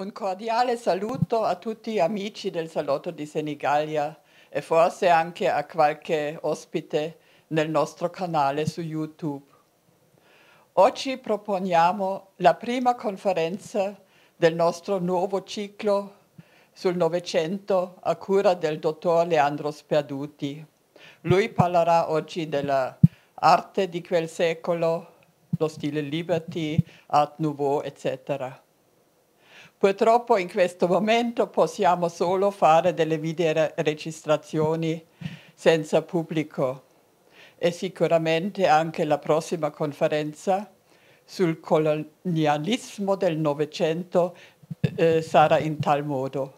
Un cordiale saluto a tutti gli amici del Salotto di Senigallia e forse anche a qualche ospite nel nostro canale su YouTube. Oggi proponiamo la prima conferenza del nostro nuovo ciclo sul Novecento a cura del dottor Leandro Sperduti. Lui parlerà oggi dell'arte di quel secolo, lo stile Liberty, Art Nouveau, eccetera. Purtroppo in questo momento possiamo solo fare delle videoregistrazioni senza pubblico e sicuramente anche la prossima conferenza sul colonialismo del Novecento eh, eh, sarà in tal modo.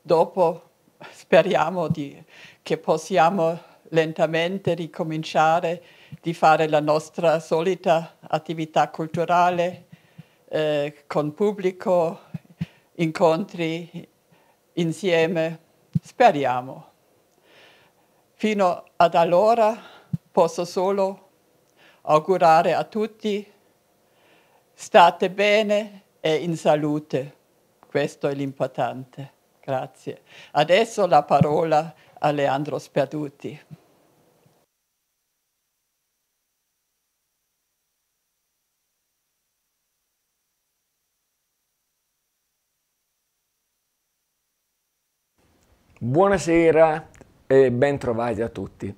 Dopo speriamo di, che possiamo lentamente ricominciare di fare la nostra solita attività culturale eh, con pubblico, incontri insieme, speriamo. Fino ad allora posso solo augurare a tutti state bene e in salute. Questo è l'importante. Grazie. Adesso la parola a Leandro Sperduti. Buonasera e bentrovati a tutti.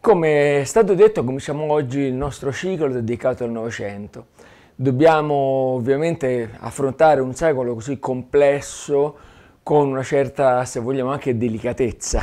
Come è stato detto, cominciamo oggi il nostro ciclo dedicato al Novecento. Dobbiamo ovviamente affrontare un secolo così complesso con una certa, se vogliamo, anche delicatezza.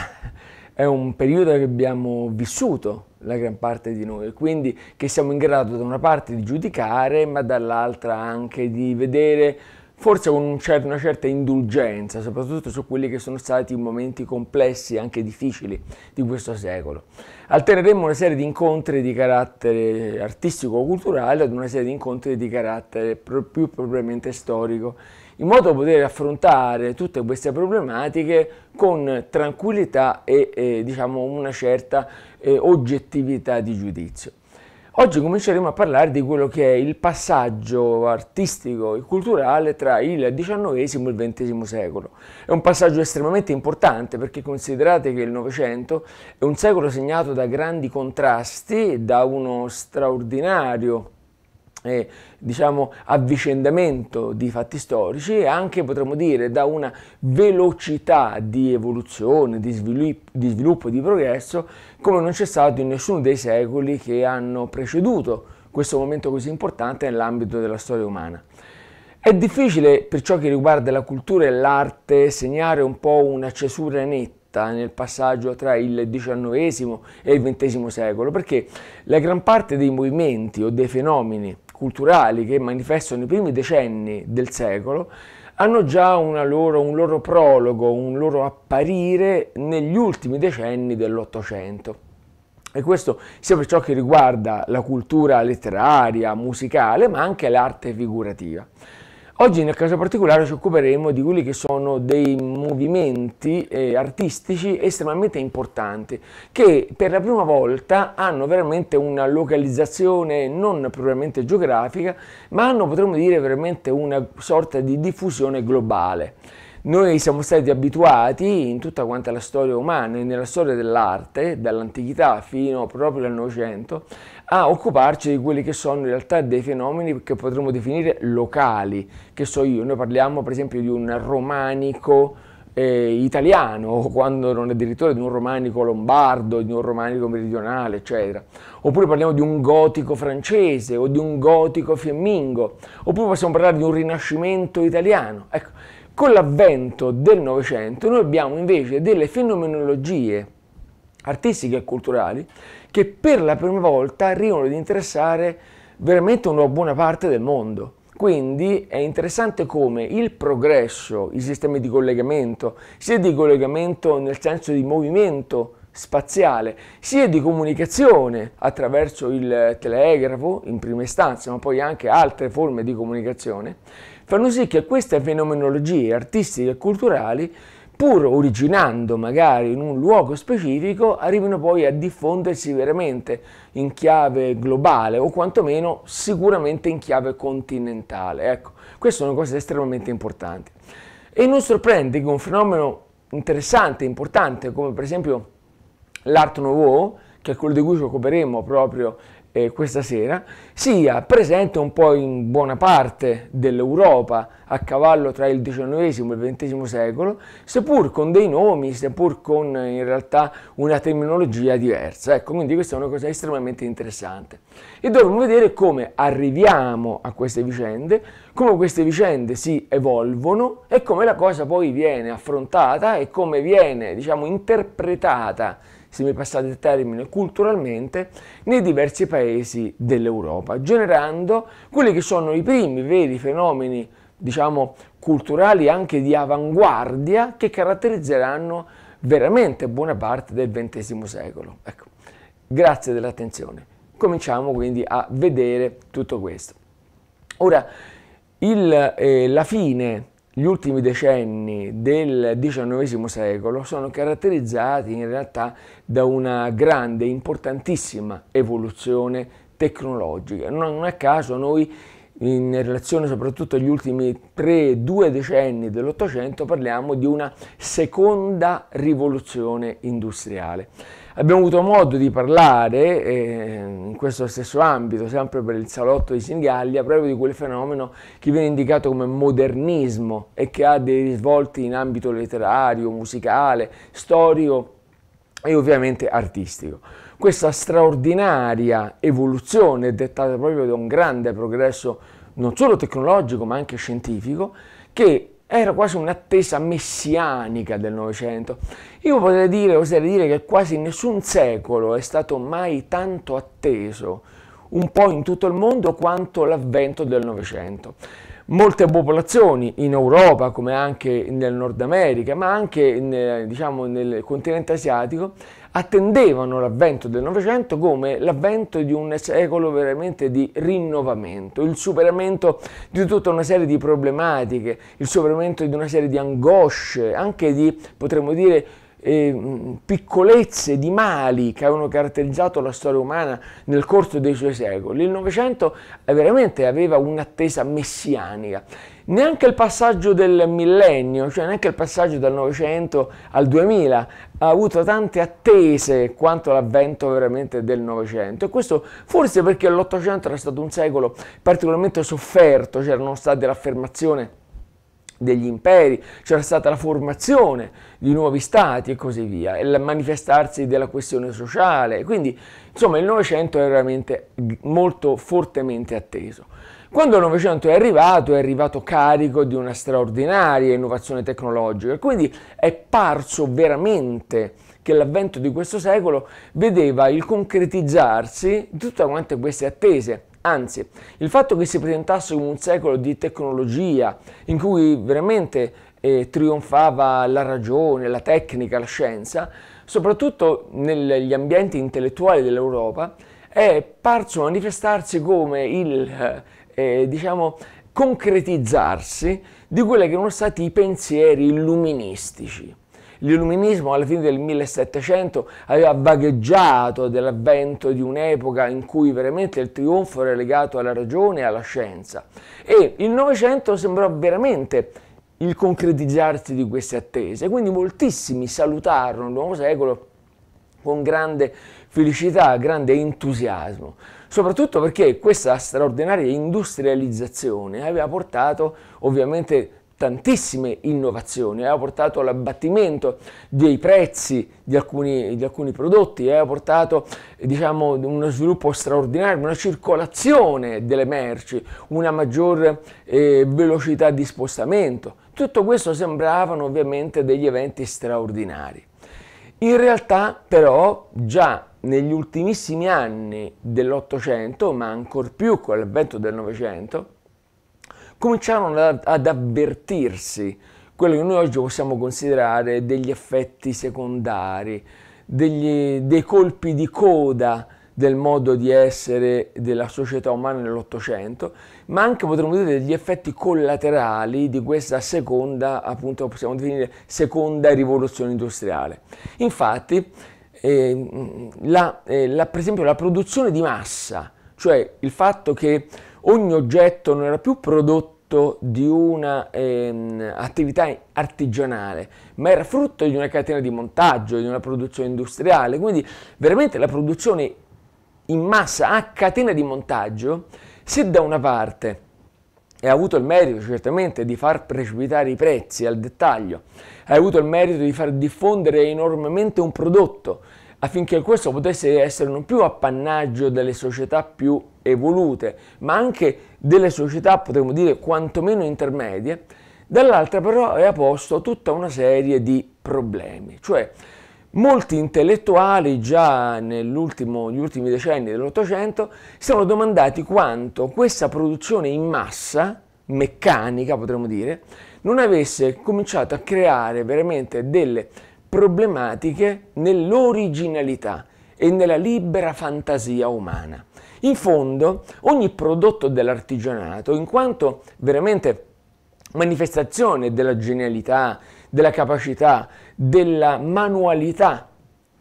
È un periodo che abbiamo vissuto la gran parte di noi, quindi che siamo in grado da una parte di giudicare, ma dall'altra anche di vedere forse con un cer- una certa indulgenza, soprattutto su quelli che sono stati momenti complessi e anche difficili di questo secolo. Alterneremo una serie di incontri di carattere artistico-culturale ad una serie di incontri di carattere pro- più propriamente storico, in modo da poter affrontare tutte queste problematiche con tranquillità e eh, diciamo una certa eh, oggettività di giudizio. Oggi cominceremo a parlare di quello che è il passaggio artistico e culturale tra il XIX e il XX secolo. È un passaggio estremamente importante perché considerate che il Novecento è un secolo segnato da grandi contrasti, da uno straordinario eh, diciamo, avvicendamento di fatti storici e anche potremmo dire da una velocità di evoluzione, di sviluppo, di, sviluppo, di progresso come non c'è stato in nessuno dei secoli che hanno preceduto questo momento così importante nell'ambito della storia umana. È difficile per ciò che riguarda la cultura e l'arte segnare un po' una cesura netta nel passaggio tra il XIX e il XX secolo, perché la gran parte dei movimenti o dei fenomeni culturali che manifestano i primi decenni del secolo hanno già loro, un loro prologo, un loro apparire negli ultimi decenni dell'Ottocento. E questo sia per ciò che riguarda la cultura letteraria, musicale, ma anche l'arte figurativa. Oggi nel caso particolare ci occuperemo di quelli che sono dei movimenti eh, artistici estremamente importanti che per la prima volta hanno veramente una localizzazione non propriamente geografica ma hanno potremmo dire veramente una sorta di diffusione globale. Noi siamo stati abituati in tutta quanta la storia umana e nella storia dell'arte, dall'antichità fino proprio al Novecento, a occuparci di quelli che sono in realtà dei fenomeni che potremmo definire locali, che so io, noi parliamo per esempio di un romanico eh, italiano, quando non addirittura di un romanico lombardo, di un romanico meridionale, eccetera. Oppure parliamo di un gotico francese o di un gotico fiammingo, oppure possiamo parlare di un rinascimento italiano. Ecco, con l'avvento del Novecento noi abbiamo invece delle fenomenologie artistiche e culturali che per la prima volta arrivano ad interessare veramente una buona parte del mondo. Quindi è interessante come il progresso, i sistemi di collegamento, sia di collegamento nel senso di movimento spaziale, sia di comunicazione attraverso il telegrafo in prima istanza, ma poi anche altre forme di comunicazione, fanno sì che queste fenomenologie artistiche e culturali pur originando magari in un luogo specifico, arrivino poi a diffondersi veramente in chiave globale o quantomeno sicuramente in chiave continentale. Ecco, queste sono cose estremamente importanti. E non sorprende che un fenomeno interessante, importante, come per esempio l'Art Nouveau, che è quello di cui ci occuperemo proprio eh, questa sera, sia presente un po' in buona parte dell'Europa a cavallo tra il XIX e il XX secolo, seppur con dei nomi, seppur con in realtà una terminologia diversa. Ecco, quindi questa è una cosa estremamente interessante. E dovremo vedere come arriviamo a queste vicende, come queste vicende si evolvono e come la cosa poi viene affrontata e come viene, diciamo, interpretata se mi passate il termine, culturalmente, nei diversi paesi dell'Europa, generando quelli che sono i primi veri fenomeni, diciamo, culturali anche di avanguardia che caratterizzeranno veramente buona parte del XX secolo. Ecco. Grazie dell'attenzione. Cominciamo quindi a vedere tutto questo. Ora, il, eh, la fine gli ultimi decenni del XIX secolo sono caratterizzati in realtà da una grande, importantissima evoluzione tecnologica. Non a caso noi in relazione soprattutto agli ultimi 3-2 decenni dell'Ottocento parliamo di una seconda rivoluzione industriale. Abbiamo avuto modo di parlare eh, in questo stesso ambito, sempre per il salotto di Sinigaglia, proprio di quel fenomeno che viene indicato come modernismo e che ha dei risvolti in ambito letterario, musicale, storico e ovviamente artistico. Questa straordinaria evoluzione è dettata proprio da un grande progresso non solo tecnologico ma anche scientifico che era quasi un'attesa messianica del Novecento. Io potrei dire, oserei dire che quasi nessun secolo è stato mai tanto atteso un po' in tutto il mondo quanto l'avvento del Novecento. Molte popolazioni in Europa, come anche nel Nord America, ma anche nel, diciamo, nel continente asiatico, attendevano l'avvento del Novecento come l'avvento di un secolo veramente di rinnovamento, il superamento di tutta una serie di problematiche, il superamento di una serie di angosce, anche di, potremmo dire, eh, piccolezze, di mali che avevano caratterizzato la storia umana nel corso dei suoi secoli. Il Novecento eh, veramente aveva un'attesa messianica neanche il passaggio del millennio, cioè neanche il passaggio dal Novecento al 2000 ha avuto tante attese quanto l'avvento veramente del Novecento e questo forse perché l'Ottocento era stato un secolo particolarmente sofferto, c'erano state l'affermazione degli imperi, c'era stata la formazione di nuovi stati e così via, e il manifestarsi della questione sociale, quindi insomma il Novecento è veramente molto fortemente atteso. Quando il Novecento è arrivato, è arrivato carico di una straordinaria innovazione tecnologica, quindi è parso veramente che l'avvento di questo secolo vedeva il concretizzarsi di tutte quante queste attese. Anzi, il fatto che si presentasse come un secolo di tecnologia in cui veramente eh, trionfava la ragione, la tecnica, la scienza, soprattutto negli ambienti intellettuali dell'Europa, è parso manifestarsi come il eh, eh, diciamo, concretizzarsi di quelli che erano stati i pensieri illuministici. L'illuminismo alla fine del 1700 aveva vagheggiato dell'avvento di un'epoca in cui veramente il trionfo era legato alla ragione e alla scienza e il Novecento sembrò veramente il concretizzarsi di queste attese, quindi moltissimi salutarono il nuovo secolo con grande felicità, grande entusiasmo, soprattutto perché questa straordinaria industrializzazione aveva portato ovviamente tantissime innovazioni, aveva portato all'abbattimento dei prezzi di alcuni, di alcuni prodotti, aveva portato diciamo, uno sviluppo straordinario, una circolazione delle merci, una maggiore eh, velocità di spostamento. Tutto questo sembravano ovviamente degli eventi straordinari. In realtà però già negli ultimissimi anni dell'Ottocento, ma ancor più con l'avvento del Novecento, cominciarono ad, avvertirsi quello che noi oggi possiamo considerare degli effetti secondari, degli, dei colpi di coda del modo di essere della società umana nell'Ottocento ma anche potremmo dire degli effetti collaterali di questa seconda, appunto possiamo definire seconda rivoluzione industriale. Infatti, eh, la, eh, la, per esempio la produzione di massa, cioè il fatto che ogni oggetto non era più prodotto di un'attività ehm, eh, artigianale, ma era frutto di una catena di montaggio, di una produzione industriale, quindi veramente la produzione in massa a catena di montaggio se da una parte hai avuto il merito certamente di far precipitare i prezzi al dettaglio, hai avuto il merito di far diffondere enormemente un prodotto affinché questo potesse essere non più appannaggio delle società più evolute, ma anche delle società, potremmo dire, quantomeno intermedie, dall'altra però è a posto tutta una serie di problemi, cioè Molti intellettuali già negli ultimi decenni dell'Ottocento si sono domandati quanto questa produzione in massa, meccanica potremmo dire, non avesse cominciato a creare veramente delle problematiche nell'originalità e nella libera fantasia umana. In fondo, ogni prodotto dell'artigianato, in quanto veramente manifestazione della genialità della capacità, della manualità,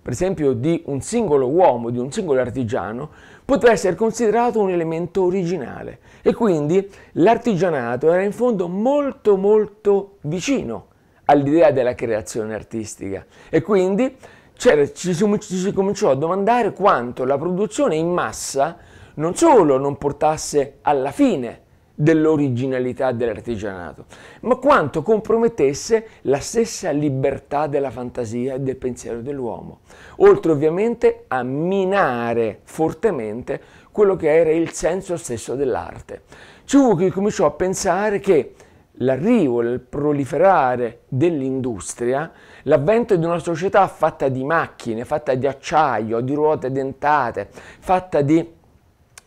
per esempio di un singolo uomo, di un singolo artigiano, poteva essere considerato un elemento originale e quindi l'artigianato era in fondo molto molto vicino all'idea della creazione artistica e quindi ci si, ci si cominciò a domandare quanto la produzione in massa non solo non portasse alla fine dell'originalità dell'artigianato, ma quanto compromettesse la stessa libertà della fantasia e del pensiero dell'uomo, oltre ovviamente a minare fortemente quello che era il senso stesso dell'arte. Ci fu chi cominciò a pensare che l'arrivo, il proliferare dell'industria, l'avvento di una società fatta di macchine, fatta di acciaio, di ruote dentate, fatta di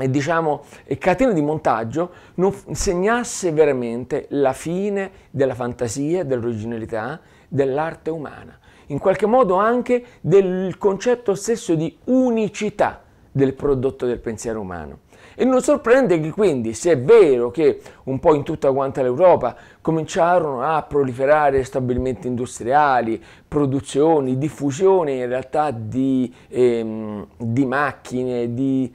diciamo, catena di montaggio non segnasse veramente la fine della fantasia, dell'originalità, dell'arte umana, in qualche modo anche del concetto stesso di unicità del prodotto del pensiero umano. E non sorprende che quindi, se è vero che un po' in tutta quanta l'Europa cominciarono a proliferare stabilimenti industriali, produzioni, diffusione in realtà di, ehm, di macchine, di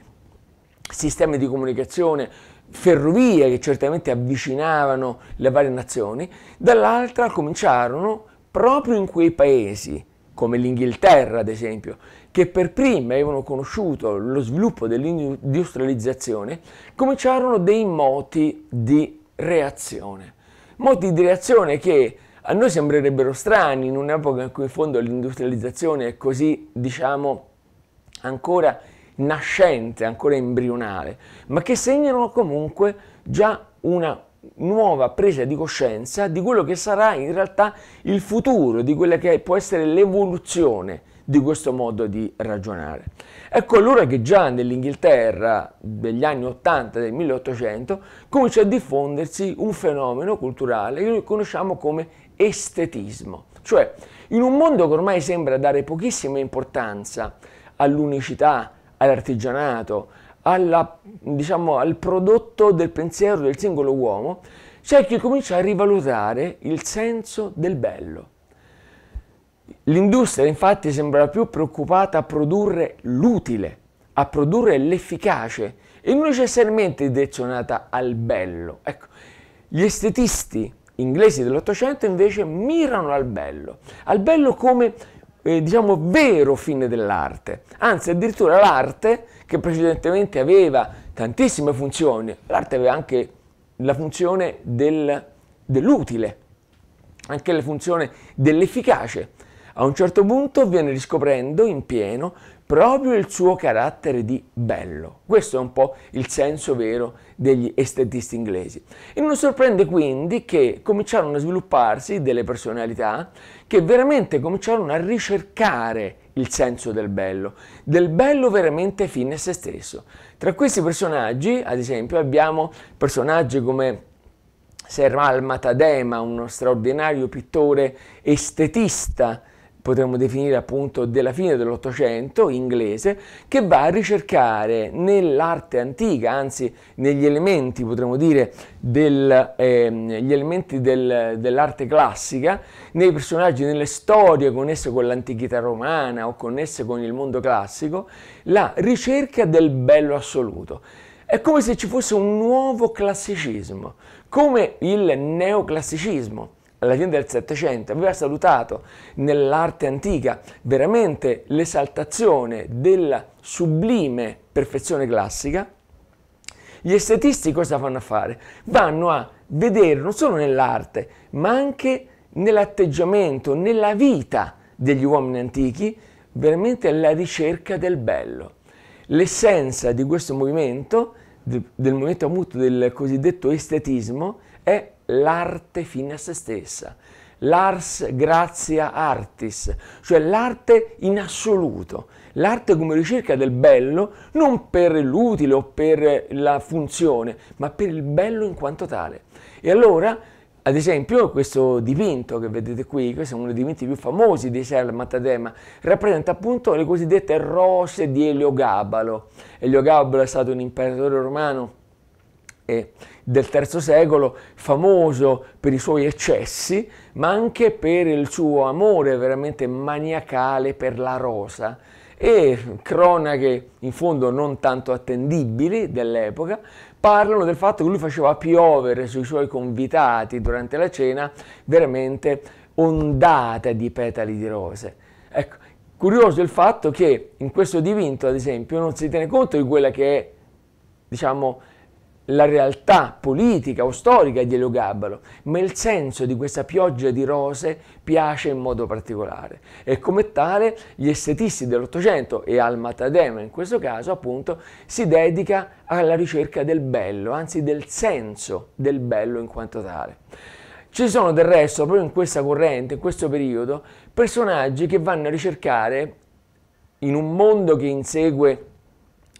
sistemi di comunicazione, ferrovie che certamente avvicinavano le varie nazioni, dall'altra cominciarono proprio in quei paesi, come l'Inghilterra ad esempio, che per prima avevano conosciuto lo sviluppo dell'industrializzazione, cominciarono dei moti di reazione. Moti di reazione che a noi sembrerebbero strani in un'epoca in cui in fondo l'industrializzazione è così, diciamo, ancora nascente, ancora embrionale, ma che segnano comunque già una nuova presa di coscienza di quello che sarà in realtà il futuro, di quella che può essere l'evoluzione di questo modo di ragionare. Ecco allora che già nell'Inghilterra degli anni 80 del 1800 comincia a diffondersi un fenomeno culturale che noi conosciamo come estetismo, cioè in un mondo che ormai sembra dare pochissima importanza all'unicità, all'artigianato, alla, diciamo, al prodotto del pensiero del singolo uomo, c'è chi comincia a rivalutare il senso del bello. L'industria infatti sembra più preoccupata a produrre l'utile, a produrre l'efficace e non necessariamente direzionata al bello. Ecco, gli estetisti inglesi dell'Ottocento invece mirano al bello, al bello come eh, diciamo, vero fine dell'arte. Anzi, addirittura l'arte, che precedentemente aveva tantissime funzioni, l'arte aveva anche la funzione del, dell'utile, anche la funzione dell'efficace. A un certo punto viene riscoprendo in pieno proprio il suo carattere di bello. Questo è un po' il senso vero degli estetisti inglesi. E non sorprende quindi che cominciarono a svilupparsi delle personalità che veramente cominciarono a ricercare il senso del bello, del bello veramente fine a se stesso. Tra questi personaggi, ad esempio, abbiamo personaggi come Serval Matadema, uno straordinario pittore estetista potremmo definire appunto della fine dell'Ottocento inglese, che va a ricercare nell'arte antica, anzi negli elementi, potremmo dire, del, ehm, elementi del, dell'arte classica, nei personaggi, nelle storie connesse con l'antichità romana o connesse con il mondo classico, la ricerca del bello assoluto. È come se ci fosse un nuovo classicismo, come il neoclassicismo alla del Settecento, aveva salutato nell'arte antica veramente l'esaltazione della sublime perfezione classica, gli estetisti cosa vanno a fare? Vanno a vedere non solo nell'arte, ma anche nell'atteggiamento, nella vita degli uomini antichi, veramente la ricerca del bello. L'essenza di questo movimento, del movimento mutuo del cosiddetto estetismo, è l'arte fine a se stessa, l'ars grazia artis, cioè l'arte in assoluto, l'arte come ricerca del bello non per l'utile o per la funzione, ma per il bello in quanto tale. E allora, ad esempio, questo dipinto che vedete qui, questo è uno dei dipinti più famosi di Serl Mattadema, rappresenta appunto le cosiddette rose di Eliogabalo. Eliogabalo è stato un imperatore romano e del III secolo, famoso per i suoi eccessi, ma anche per il suo amore veramente maniacale per la rosa e cronache in fondo non tanto attendibili dell'epoca parlano del fatto che lui faceva piovere sui suoi convitati durante la cena veramente ondate di petali di rose. Ecco, curioso il fatto che in questo dipinto, ad esempio, non si tiene conto di quella che è, diciamo, la realtà politica o storica di Elio Gabbalo, ma il senso di questa pioggia di rose piace in modo particolare e come tale gli estetisti dell'Ottocento e Alma Tadema in questo caso appunto si dedica alla ricerca del bello, anzi del senso del bello in quanto tale. Ci sono del resto proprio in questa corrente, in questo periodo, personaggi che vanno a ricercare in un mondo che insegue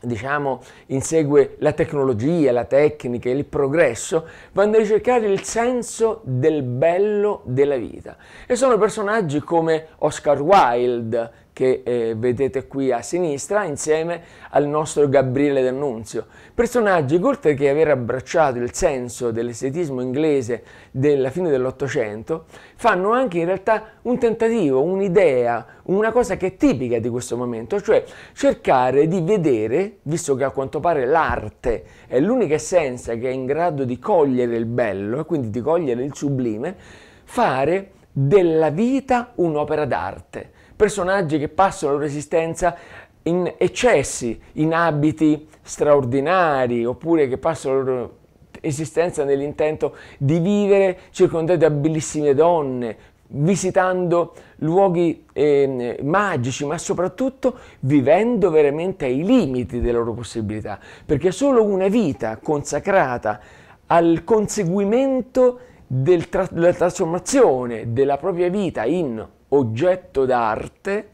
diciamo, insegue la tecnologia, la tecnica, il progresso, vanno a ricercare il senso del bello della vita. E sono personaggi come Oscar Wilde, che eh, vedete qui a sinistra insieme al nostro Gabriele D'Annunzio. Personaggi che oltre che aver abbracciato il senso dell'estetismo inglese della fine dell'Ottocento, fanno anche in realtà un tentativo, un'idea, una cosa che è tipica di questo momento, cioè cercare di vedere, visto che a quanto pare l'arte è l'unica essenza che è in grado di cogliere il bello e quindi di cogliere il sublime, fare della vita un'opera d'arte personaggi che passano la loro esistenza in eccessi, in abiti straordinari, oppure che passano la loro esistenza nell'intento di vivere circondati da bellissime donne, visitando luoghi eh, magici, ma soprattutto vivendo veramente ai limiti delle loro possibilità, perché solo una vita consacrata al conseguimento del tra della trasformazione della propria vita in oggetto d'arte,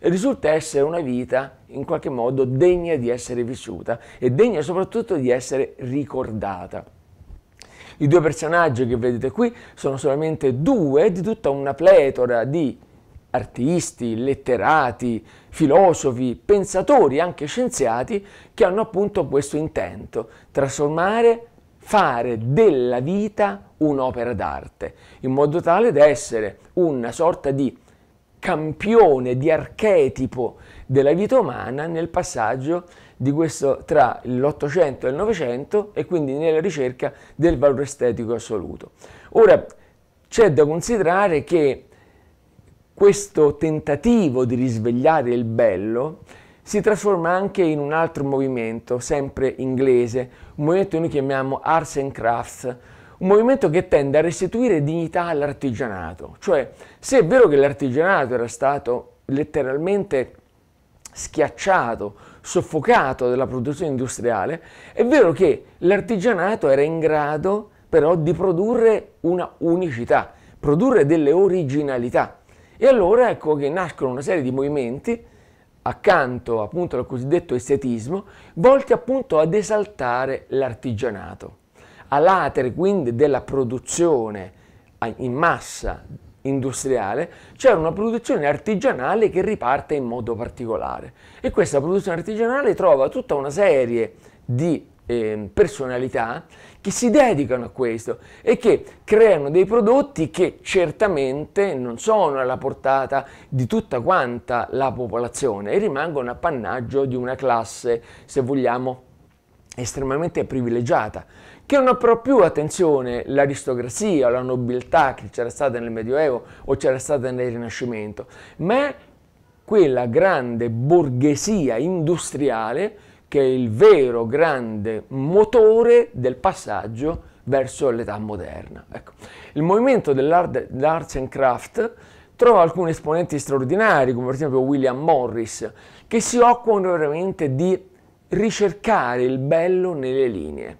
risulta essere una vita in qualche modo degna di essere vissuta e degna soprattutto di essere ricordata. I due personaggi che vedete qui sono solamente due di tutta una pletora di artisti, letterati, filosofi, pensatori, anche scienziati, che hanno appunto questo intento, trasformare, fare della vita un'opera d'arte, in modo tale da essere una sorta di campione di archetipo della vita umana nel passaggio di questo tra l'Ottocento e il Novecento e quindi nella ricerca del valore estetico assoluto. Ora c'è da considerare che questo tentativo di risvegliare il bello si trasforma anche in un altro movimento, sempre inglese, un movimento che noi chiamiamo Arts and Crafts, un movimento che tende a restituire dignità all'artigianato, cioè se è vero che l'artigianato era stato letteralmente schiacciato, soffocato dalla produzione industriale, è vero che l'artigianato era in grado però di produrre una unicità, produrre delle originalità. E allora ecco che nascono una serie di movimenti accanto appunto al cosiddetto estetismo, volti appunto ad esaltare l'artigianato. A latere quindi della produzione in massa industriale, c'è una produzione artigianale che riparte in modo particolare e questa produzione artigianale trova tutta una serie di eh, personalità che si dedicano a questo e che creano dei prodotti che certamente non sono alla portata di tutta quanta la popolazione e rimangono appannaggio di una classe, se vogliamo, estremamente privilegiata che non però più attenzione l'aristocrazia, la nobiltà che c'era stata nel Medioevo o c'era stata nel Rinascimento, ma è quella grande borghesia industriale che è il vero grande motore del passaggio verso l'età moderna. Ecco. Il movimento dell'arts and craft trova alcuni esponenti straordinari, come per esempio William Morris, che si occupano veramente di ricercare il bello nelle linee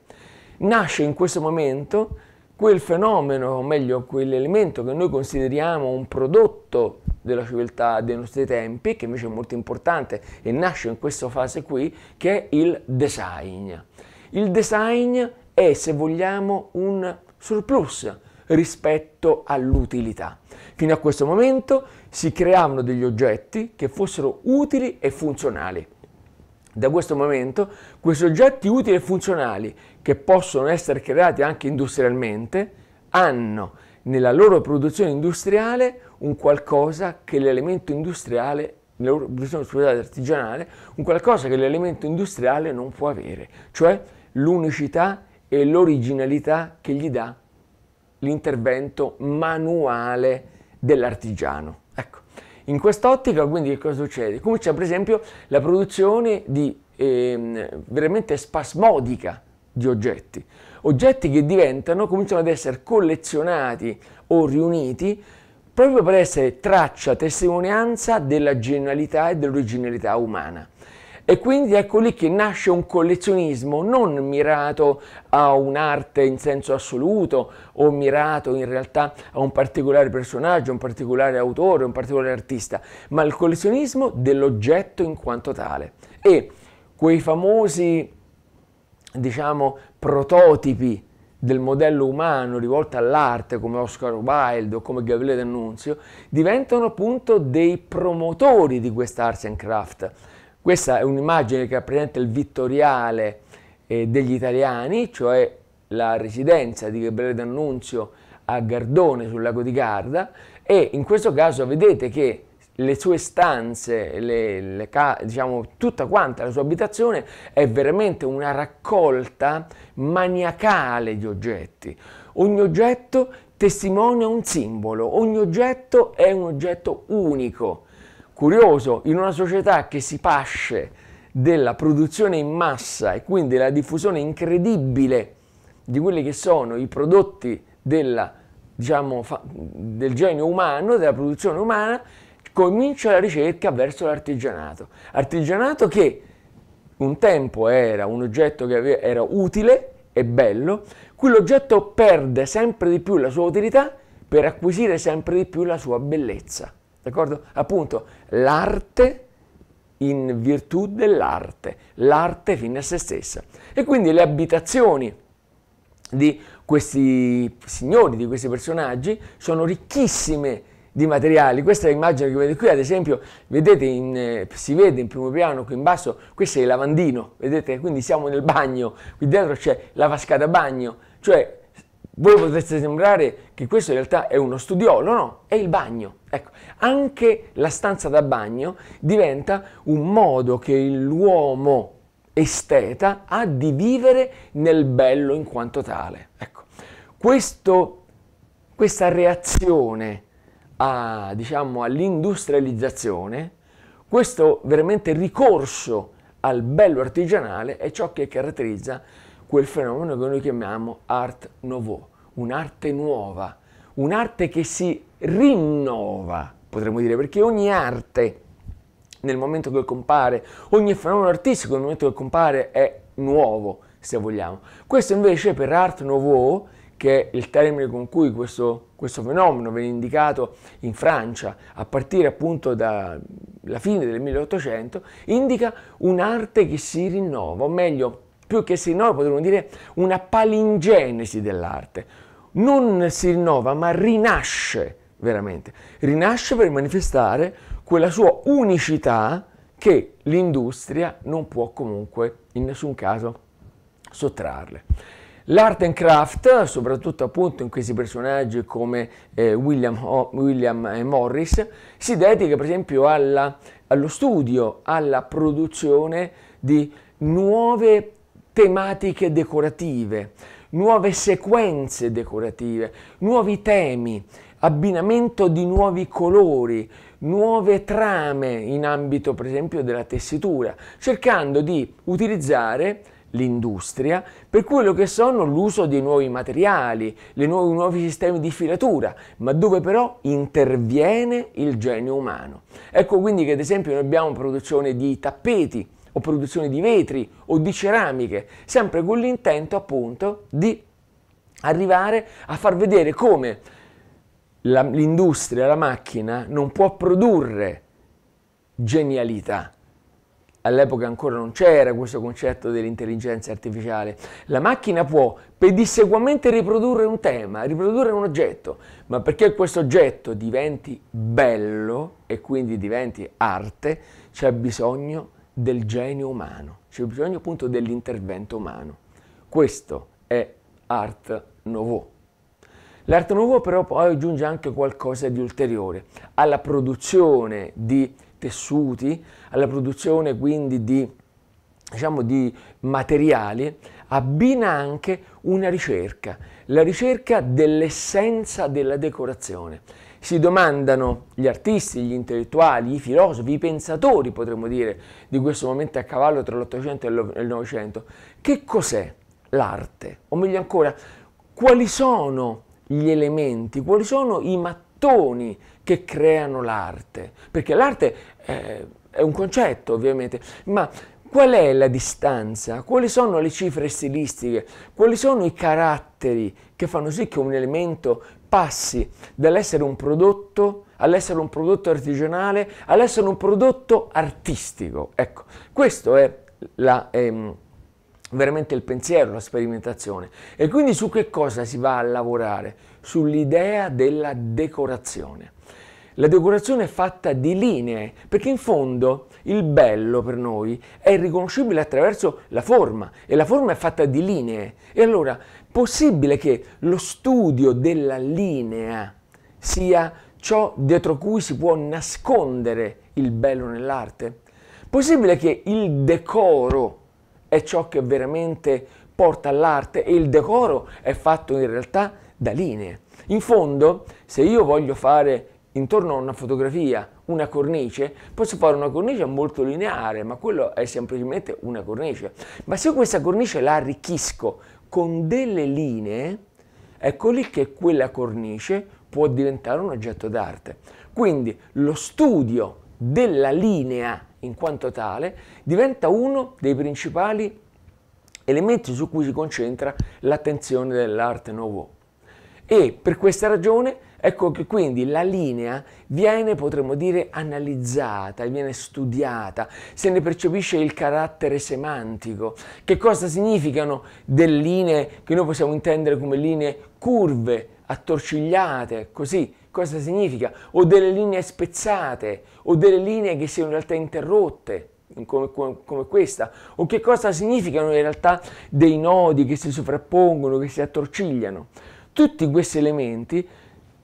nasce in questo momento quel fenomeno, o meglio quell'elemento che noi consideriamo un prodotto della civiltà dei nostri tempi, che invece è molto importante e nasce in questa fase qui, che è il design. Il design è, se vogliamo, un surplus rispetto all'utilità. Fino a questo momento si creavano degli oggetti che fossero utili e funzionali. Da questo momento, quei soggetti utili e funzionali, che possono essere creati anche industrialmente, hanno nella loro produzione industriale un qualcosa che l'elemento industriale nella loro produzione scusate, artigianale, un qualcosa che l'elemento industriale non può avere, cioè l'unicità e l'originalità che gli dà l'intervento manuale dell'artigiano. In quest'ottica quindi che cosa succede? Comincia per esempio la produzione di, eh, veramente spasmodica di oggetti, oggetti che diventano, cominciano ad essere collezionati o riuniti proprio per essere traccia, testimonianza della genialità e dell'originalità umana. E quindi ecco lì che nasce un collezionismo non mirato a un'arte in senso assoluto o mirato in realtà a un particolare personaggio, un particolare autore, un particolare artista, ma il collezionismo dell'oggetto in quanto tale. E quei famosi, diciamo, prototipi del modello umano rivolto all'arte come Oscar Wilde o come Gabriele D'Annunzio diventano appunto dei promotori di questa arts and craft questa è un'immagine che rappresenta il vittoriale eh, degli italiani, cioè la residenza di Gabriele D'Annunzio a Gardone sul lago di Garda e in questo caso vedete che le sue stanze, le, le, diciamo, tutta quanta la sua abitazione è veramente una raccolta maniacale di oggetti. Ogni oggetto testimonia un simbolo, ogni oggetto è un oggetto unico curioso, in una società che si pasce della produzione in massa e quindi la diffusione incredibile di quelli che sono i prodotti della, diciamo, del genio umano, della produzione umana, comincia la ricerca verso l'artigianato. Artigianato che un tempo era un oggetto che era utile e bello, quell'oggetto perde sempre di più la sua utilità per acquisire sempre di più la sua bellezza. D'accordo? Appunto, l'arte in virtù dell'arte, l'arte fine a se stessa. E quindi le abitazioni di questi signori, di questi personaggi, sono ricchissime di materiali. Questa è l'immagine che vedete qui, ad esempio, vedete in, eh, si vede in primo piano qui in basso, questo è il lavandino, vedete? Quindi siamo nel bagno, qui dentro c'è la vascata bagno, cioè voi potreste sembrare che questo in realtà è uno studiolo, no, è il bagno. Ecco, anche la stanza da bagno diventa un modo che l'uomo esteta ha di vivere nel bello in quanto tale. Ecco, questo, questa reazione a, diciamo, all'industrializzazione, questo veramente ricorso al bello artigianale è ciò che caratterizza quel fenomeno che noi chiamiamo art nouveau, un'arte nuova, un'arte che si rinnova, potremmo dire, perché ogni arte nel momento che compare, ogni fenomeno artistico nel momento che compare è nuovo, se vogliamo. Questo invece per Art Nouveau, che è il termine con cui questo, questo fenomeno viene indicato in Francia, a partire appunto dalla fine del 1800, indica un'arte che si rinnova, o meglio, più che si rinnova potremmo dire una palingenesi dell'arte. Non si rinnova, ma rinasce veramente. Rinasce per manifestare quella sua unicità che l'industria non può comunque in nessun caso sottrarle. L'art and craft, soprattutto appunto in questi personaggi come eh, William, Ho- William eh, Morris, si dedica per esempio alla, allo studio, alla produzione di nuove tematiche decorative, nuove sequenze decorative, nuovi temi, abbinamento di nuovi colori, nuove trame in ambito per esempio della tessitura, cercando di utilizzare l'industria per quello che sono l'uso dei nuovi materiali, dei nuovi, nuovi sistemi di filatura, ma dove però interviene il genio umano. Ecco quindi che ad esempio noi abbiamo produzione di tappeti, o produzione di vetri o di ceramiche, sempre con l'intento appunto di arrivare a far vedere come la, l'industria, la macchina non può produrre genialità. All'epoca ancora non c'era questo concetto dell'intelligenza artificiale. La macchina può pedissequamente riprodurre un tema, riprodurre un oggetto, ma perché questo oggetto diventi bello e quindi diventi arte, c'è bisogno del genio umano, c'è bisogno appunto dell'intervento umano. Questo è Art Nouveau. L'Art Nouveau però poi aggiunge anche qualcosa di ulteriore alla produzione di tessuti, alla produzione quindi di, diciamo, di materiali, abbina anche una ricerca, la ricerca dell'essenza della decorazione. Si domandano gli artisti, gli intellettuali, i filosofi, i pensatori, potremmo dire, di questo momento a cavallo tra l'Ottocento e il Novecento, che cos'è l'arte? O meglio ancora, quali sono gli elementi, quali sono i mattoni che creano l'arte, perché l'arte eh, è un concetto ovviamente, ma qual è la distanza, quali sono le cifre stilistiche, quali sono i caratteri che fanno sì che un elemento passi dall'essere un prodotto all'essere un prodotto artigianale all'essere un prodotto artistico. Ecco, questo è la... Ehm, veramente il pensiero, la sperimentazione. E quindi su che cosa si va a lavorare? Sull'idea della decorazione. La decorazione è fatta di linee, perché in fondo il bello per noi è riconoscibile attraverso la forma e la forma è fatta di linee. E allora possibile che lo studio della linea sia ciò dietro cui si può nascondere il bello nell'arte? Possibile che il decoro è ciò che veramente porta all'arte e il decoro è fatto in realtà da linee. In fondo, se io voglio fare intorno a una fotografia una cornice, posso fare una cornice molto lineare, ma quello è semplicemente una cornice. Ma se questa cornice la arricchisco con delle linee, ecco lì che quella cornice può diventare un oggetto d'arte. Quindi lo studio della linea in quanto tale diventa uno dei principali elementi su cui si concentra l'attenzione dell'Art Nouveau. E per questa ragione ecco che quindi la linea viene, potremmo dire, analizzata, viene studiata, se ne percepisce il carattere semantico. Che cosa significano delle linee che noi possiamo intendere come linee curve, attorcigliate, così? cosa significa, o delle linee spezzate, o delle linee che siano in realtà interrotte, come, come, come questa, o che cosa significano in realtà dei nodi che si sovrappongono, che si attorcigliano. Tutti questi elementi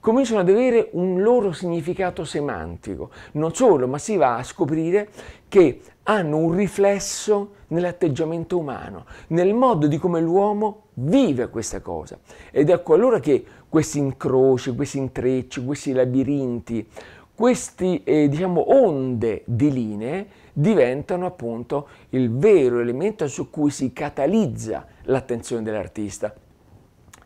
cominciano ad avere un loro significato semantico. Non solo, ma si va a scoprire che hanno un riflesso nell'atteggiamento umano, nel modo di come l'uomo vive questa cosa. Ed ecco allora che questi incroci, questi intrecci, questi labirinti, queste eh, diciamo, onde di linee diventano appunto il vero elemento su cui si catalizza l'attenzione dell'artista.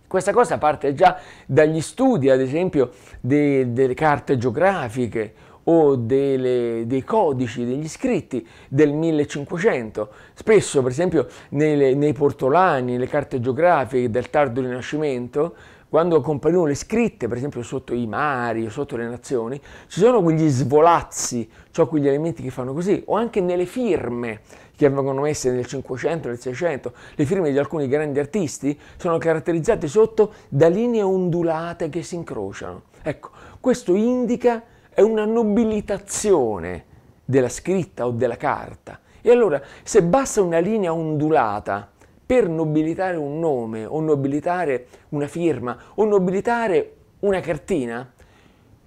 Questa cosa parte già dagli studi, ad esempio, de, delle carte geografiche o delle, dei codici, degli scritti del 1500. Spesso, per esempio, nelle, nei portolani, nelle carte geografiche del tardo Rinascimento, quando comparivano le scritte, per esempio sotto i mari o sotto le nazioni, ci sono quegli svolazzi, cioè quegli elementi che fanno così, o anche nelle firme che vengono messe nel 500, nel 600, le firme di alcuni grandi artisti sono caratterizzate sotto da linee ondulate che si incrociano. Ecco, questo indica è una nobilitazione della scritta o della carta. E allora, se basta una linea ondulata, per nobilitare un nome o nobilitare una firma o nobilitare una cartina,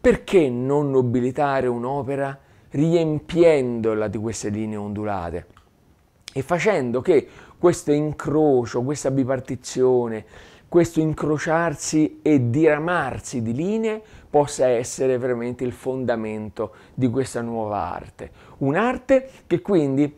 perché non nobilitare un'opera riempiendola di queste linee ondulate e facendo che questo incrocio, questa bipartizione, questo incrociarsi e diramarsi di linee possa essere veramente il fondamento di questa nuova arte. Un'arte che quindi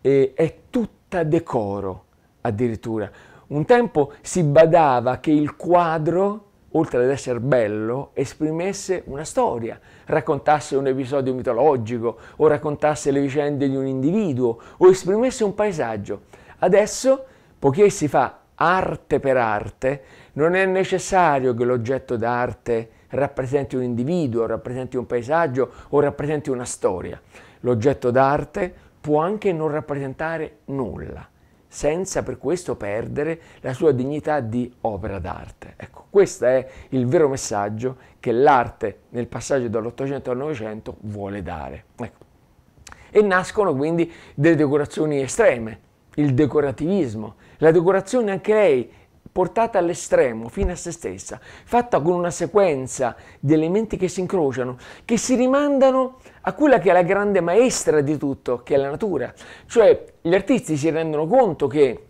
eh, è tutta decoro, addirittura. Un tempo si badava che il quadro, oltre ad essere bello, esprimesse una storia, raccontasse un episodio mitologico o raccontasse le vicende di un individuo o esprimesse un paesaggio. Adesso, poiché si fa arte per arte, non è necessario che l'oggetto d'arte rappresenti un individuo, rappresenti un paesaggio o rappresenti una storia. L'oggetto d'arte può anche non rappresentare nulla senza per questo perdere la sua dignità di opera d'arte. Ecco, questo è il vero messaggio che l'arte nel passaggio dall'Ottocento al Novecento vuole dare. Ecco. E nascono quindi delle decorazioni estreme, il decorativismo, la decorazione anche lei portata all'estremo, fino a se stessa, fatta con una sequenza di elementi che si incrociano, che si rimandano a quella che è la grande maestra di tutto, che è la natura. Cioè gli artisti si rendono conto che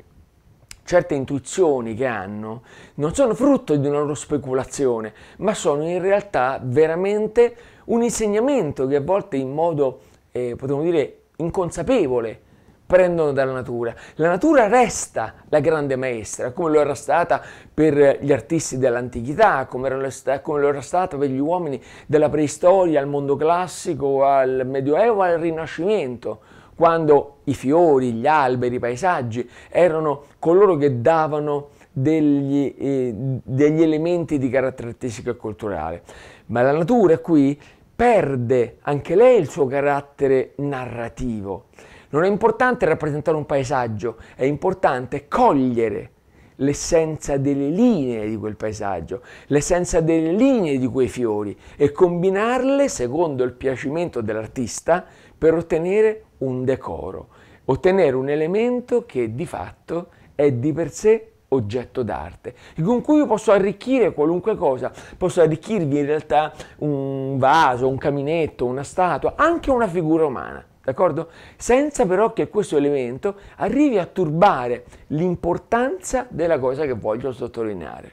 certe intuizioni che hanno non sono frutto di una loro speculazione, ma sono in realtà veramente un insegnamento che a volte in modo, eh, potremmo dire, inconsapevole prendono dalla natura. La natura resta la grande maestra, come lo era stata per gli artisti dell'antichità, come, lo era stata per gli uomini della preistoria, al mondo classico, al medioevo, al rinascimento, quando i fiori, gli alberi, i paesaggi erano coloro che davano degli, eh, degli elementi di caratteristica culturale. Ma la natura qui perde anche lei il suo carattere narrativo non è importante rappresentare un paesaggio, è importante cogliere l'essenza delle linee di quel paesaggio, l'essenza delle linee di quei fiori e combinarle secondo il piacimento dell'artista per ottenere un decoro, ottenere un elemento che di fatto è di per sé oggetto d'arte, con cui io posso arricchire qualunque cosa, posso arricchirvi in realtà un vaso, un caminetto, una statua, anche una figura umana d'accordo? Senza però che questo elemento arrivi a turbare l'importanza della cosa che voglio sottolineare.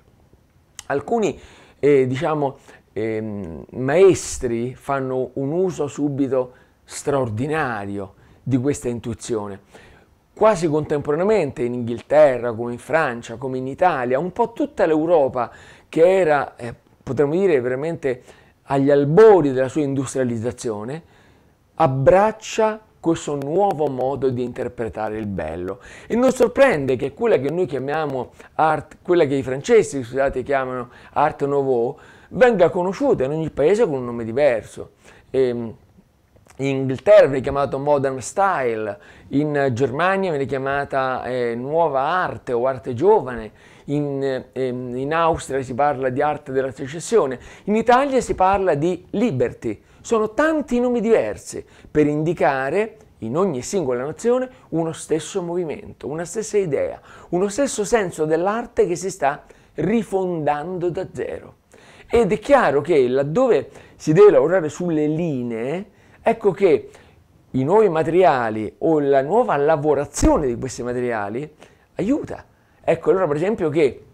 Alcuni, eh, diciamo, eh, maestri fanno un uso subito straordinario di questa intuizione. Quasi contemporaneamente in Inghilterra, come in Francia, come in Italia, un po' tutta l'Europa che era, eh, potremmo dire, veramente agli albori della sua industrializzazione, abbraccia questo nuovo modo di interpretare il bello. E non sorprende che quella che noi chiamiamo art, quella che i francesi scusate, chiamano art nouveau, venga conosciuta in ogni paese con un nome diverso. E, ehm, in Inghilterra viene chiamato modern style, in Germania viene chiamata eh, nuova arte o arte giovane, in, eh, in Austria si parla di arte della secessione, in Italia si parla di liberty, sono tanti nomi diversi per indicare in ogni singola nazione uno stesso movimento, una stessa idea, uno stesso senso dell'arte che si sta rifondando da zero. Ed è chiaro che laddove si deve lavorare sulle linee, ecco che i nuovi materiali o la nuova lavorazione di questi materiali aiuta. Ecco allora per esempio che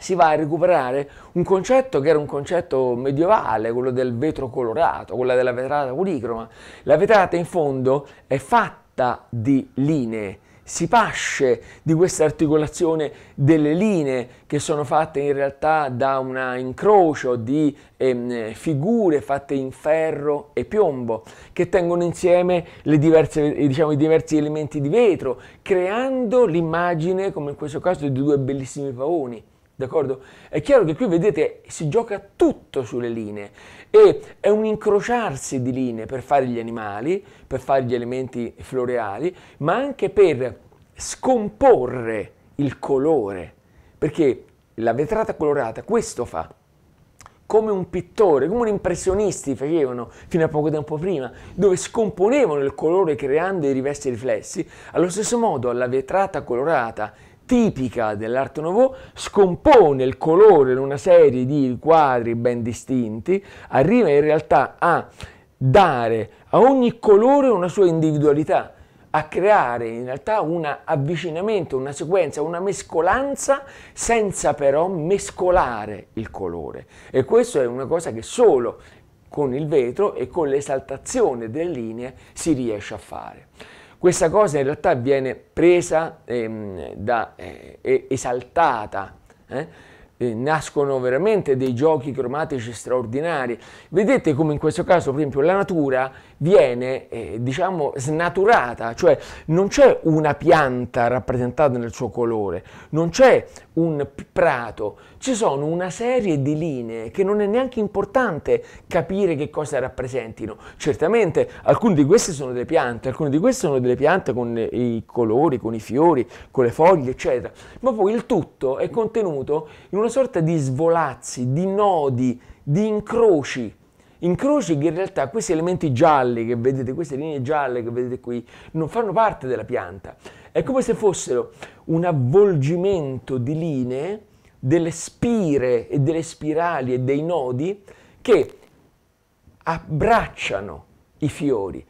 si va a recuperare un concetto che era un concetto medievale, quello del vetro colorato, quella della vetrata policroma. La vetrata in fondo è fatta di linee, si pasce di questa articolazione delle linee che sono fatte in realtà da un incrocio di ehm, figure fatte in ferro e piombo che tengono insieme diverse, diciamo, i diversi elementi di vetro creando l'immagine come in questo caso di due bellissimi pavoni D'accordo? È chiaro che qui vedete si gioca tutto sulle linee e è un incrociarsi di linee per fare gli animali, per fare gli elementi floreali, ma anche per scomporre il colore, perché la vetrata colorata questo fa come un pittore, come un impressionisti facevano fino a poco tempo prima, dove scomponevano il colore creando i rivesti riflessi, allo stesso modo la vetrata colorata tipica dell'Art Nouveau, scompone il colore in una serie di quadri ben distinti, arriva in realtà a dare a ogni colore una sua individualità, a creare in realtà un avvicinamento, una sequenza, una mescolanza senza però mescolare il colore. E questo è una cosa che solo con il vetro e con l'esaltazione delle linee si riesce a fare. Questa cosa in realtà viene presa ehm, da, eh, esaltata, eh? nascono veramente dei giochi cromatici straordinari. Vedete come in questo caso, per esempio, la natura viene, eh, diciamo, snaturata, cioè non c'è una pianta rappresentata nel suo colore, non c'è un prato, ci sono una serie di linee che non è neanche importante capire che cosa rappresentino. Certamente alcune di queste sono delle piante, alcune di queste sono delle piante con i colori, con i fiori, con le foglie, eccetera, ma poi il tutto è contenuto in una sorta di svolazzi, di nodi, di incroci incroci che in realtà questi elementi gialli che vedete, queste linee gialle che vedete qui, non fanno parte della pianta. È come se fossero un avvolgimento di linee delle spire e delle spirali e dei nodi che abbracciano i fiori,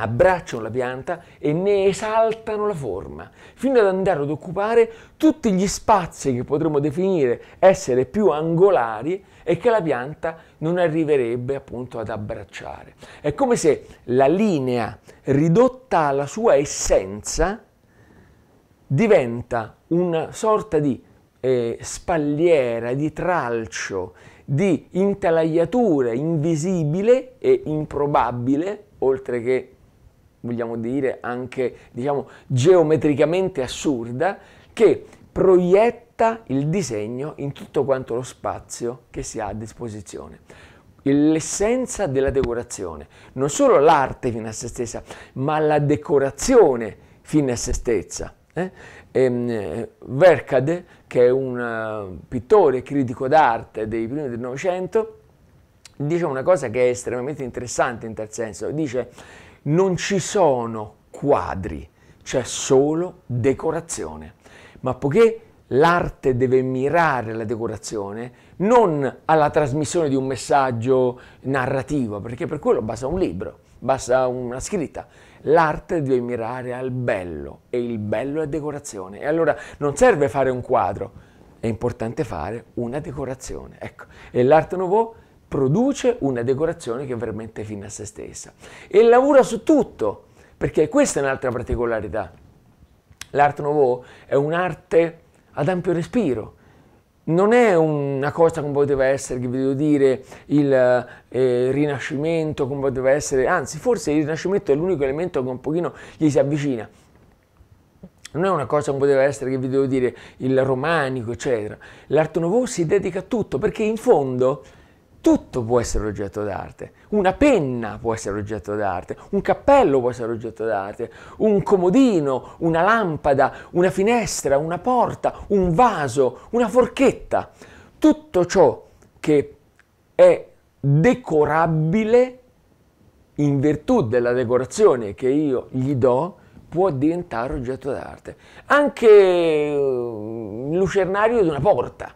abbracciano la pianta e ne esaltano la forma, fino ad andare ad occupare tutti gli spazi che potremmo definire essere più angolari e che la pianta non arriverebbe appunto ad abbracciare. È come se la linea ridotta alla sua essenza diventa una sorta di eh, spalliera, di tralcio, di intalaiatura invisibile e improbabile, oltre che vogliamo dire anche diciamo, geometricamente assurda, che proietta il disegno in tutto quanto lo spazio che si ha a disposizione. L'essenza della decorazione, non solo l'arte fino a se stessa, ma la decorazione fino a se stessa. Eh? E, ehm, Vercade, che è un eh, pittore critico d'arte dei primi del Novecento, dice una cosa che è estremamente interessante in tal senso. Dice non ci sono quadri, c'è solo decorazione. Ma poiché l'arte deve mirare alla decorazione, non alla trasmissione di un messaggio narrativo, perché per quello basta un libro, basta una scritta. L'arte deve mirare al bello e il bello è decorazione. E allora non serve fare un quadro, è importante fare una decorazione. Ecco, e l'arte nouveau produce una decorazione che è veramente fine a se stessa e lavora su tutto, perché questa è un'altra particolarità. L'Art Nouveau è un'arte ad ampio respiro, non è una cosa come poteva essere, che vi dire, il eh, Rinascimento, come poteva essere, anzi forse il Rinascimento è l'unico elemento che un pochino gli si avvicina. Non è una cosa come poteva essere, che vi devo dire, il romanico, eccetera. l'art nouveau si dedica a tutto, perché in fondo tutto può essere oggetto d'arte. Una penna può essere oggetto d'arte, un cappello può essere oggetto d'arte, un comodino, una lampada, una finestra, una porta, un vaso, una forchetta. Tutto ciò che è decorabile in virtù della decorazione che io gli do può diventare oggetto d'arte. Anche eh, il lucernario di una porta,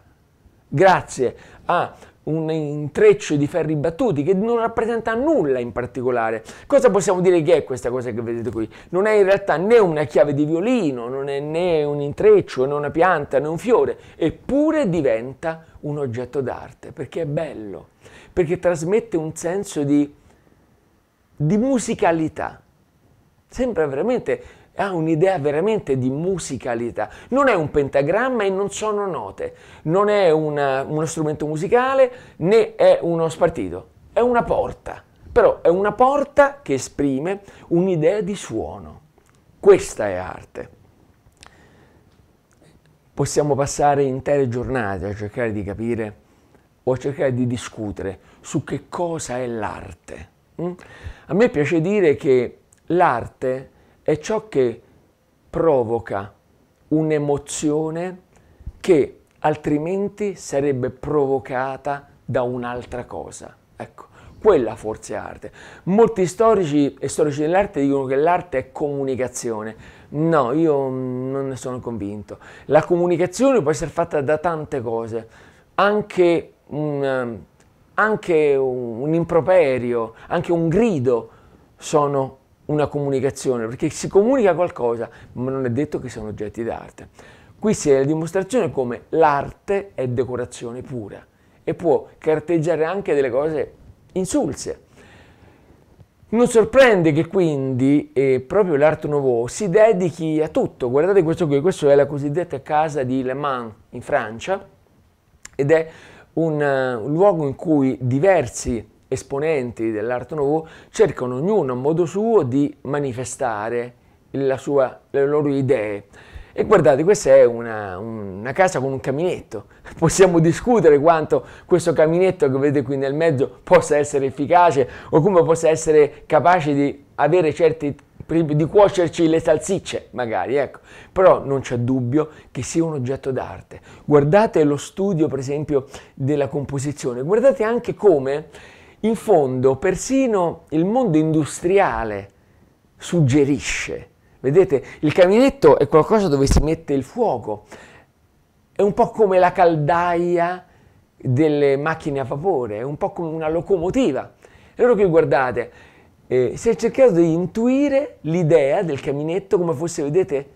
grazie a un intreccio di ferri battuti che non rappresenta nulla in particolare. Cosa possiamo dire che è questa cosa che vedete qui? Non è in realtà né una chiave di violino, non è né un intreccio, né una pianta, né un fiore, eppure diventa un oggetto d'arte perché è bello, perché trasmette un senso di, di musicalità. Sembra veramente ha un'idea veramente di musicalità. Non è un pentagramma e non sono note, non è una, eh, uno strumento musicale né è uno spartito, è una porta, però è una porta che esprime un'idea di suono. Questa è arte. Possiamo passare intere giornate a cercare di capire o a cercare di discutere su che cosa è l'arte. Mm? A me piace dire che l'arte è ciò che provoca un'emozione che altrimenti sarebbe provocata da un'altra cosa. Ecco, quella forse è arte. Molti storici e storici dell'arte dicono che l'arte è comunicazione. No, io non ne sono convinto. La comunicazione può essere fatta da tante cose, anche un, anche un improperio, anche un grido sono una comunicazione, perché si comunica qualcosa, ma non è detto che siano oggetti d'arte. Qui si è la dimostrazione come l'arte è decorazione pura e può carteggiare anche delle cose insulse. Non sorprende che quindi eh, proprio l'Art Nouveau si dedichi a tutto. Guardate questo qui, questa è la cosiddetta casa di Le Mans in Francia ed è un, uh, un luogo in cui diversi esponenti dell'Art Nouveau cercano ognuno a modo suo di manifestare sua, le loro idee. E guardate, questa è una, una, casa con un caminetto. Possiamo discutere quanto questo caminetto che vedete qui nel mezzo possa essere efficace o come possa essere capace di avere certi di cuocerci le salsicce, magari, ecco. Però non c'è dubbio che sia un oggetto d'arte. Guardate lo studio, per esempio, della composizione. Guardate anche come in fondo, persino il mondo industriale suggerisce. Vedete, il caminetto è qualcosa dove si mette il fuoco. È un po' come la caldaia delle macchine a vapore, è un po' come una locomotiva. E allora qui guardate, eh, si è cercato di intuire l'idea del caminetto come fosse, vedete,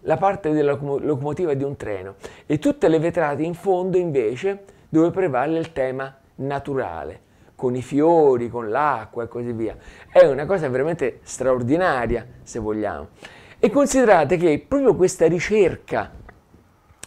la parte della locomotiva di un treno e tutte le vetrate in fondo invece dove prevale il tema naturale con i fiori, con l'acqua e così via. È una cosa veramente straordinaria, se vogliamo. E considerate che proprio questa ricerca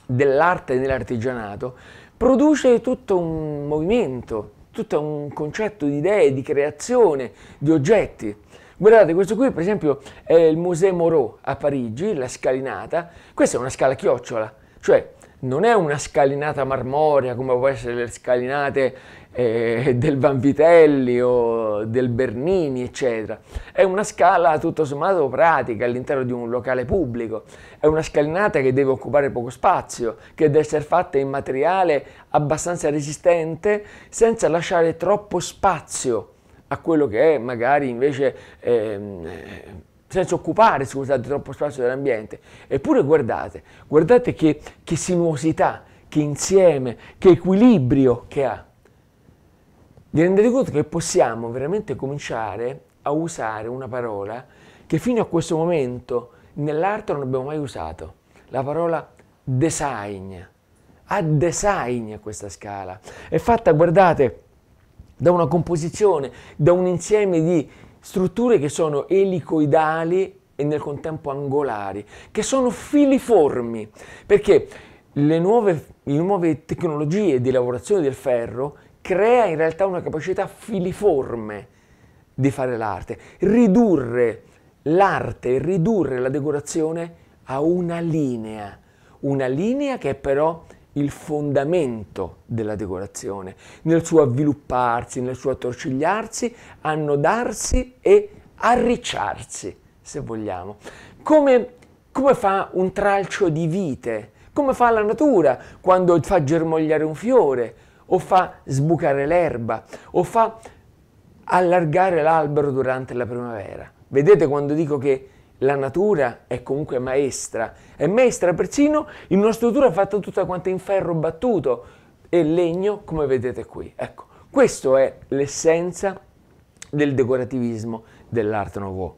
dell'arte e dell'artigianato produce tutto un movimento, tutto un concetto di idee, di creazione, di oggetti. Guardate, questo qui per esempio è il Musée Moreau a Parigi, la scalinata. Questa è una scala chiocciola, cioè non è una scalinata marmorea come può essere le scalinate eh, del Vanvitelli o del Bernini, eccetera. È una scala tutto sommato pratica all'interno di un locale pubblico, è una scalinata che deve occupare poco spazio, che deve essere fatta in materiale abbastanza resistente senza lasciare troppo spazio a quello che è magari invece... Ehm, senza occupare, scusate, troppo spazio dell'ambiente. Eppure guardate, guardate che, che sinuosità, che insieme, che equilibrio che ha vi rendete conto che possiamo veramente cominciare a usare una parola che fino a questo momento nell'arte non abbiamo mai usato, la parola design. A design questa scala, è fatta, guardate, da una composizione, da un insieme di strutture che sono elicoidali e nel contempo angolari, che sono filiformi, perché le nuove, le nuove tecnologie di lavorazione del ferro crea in realtà una capacità filiforme di fare l'arte, ridurre l'arte, ridurre la decorazione a una linea, una linea che è però il fondamento della decorazione, nel suo avvilupparsi, nel suo attorcigliarsi, annodarsi e arricciarsi, se vogliamo. Come, come fa un tralcio di vite? Come fa la natura quando fa germogliare un fiore? o fa sbucare l'erba, o fa allargare l'albero durante la primavera. Vedete quando dico che la natura è comunque maestra, è maestra persino in una struttura fatta tutta quanta in ferro battuto e legno come vedete qui. Ecco, questo è l'essenza del decorativismo dell'Art Nouveau.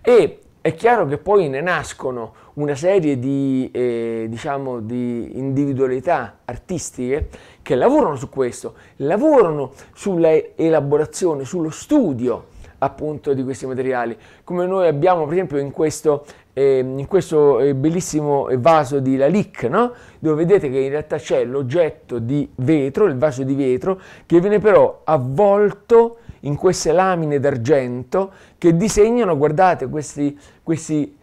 E è chiaro che poi ne nascono una serie di, eh, diciamo, di individualità artistiche che lavorano su questo, lavorano sulla elaborazione, sullo studio appunto di questi materiali, come noi abbiamo per esempio in questo, eh, in questo eh, bellissimo vaso di Lalic, no? dove vedete che in realtà c'è l'oggetto di vetro, il vaso di vetro, che viene però avvolto in queste lamine d'argento che disegnano, guardate, questi, questi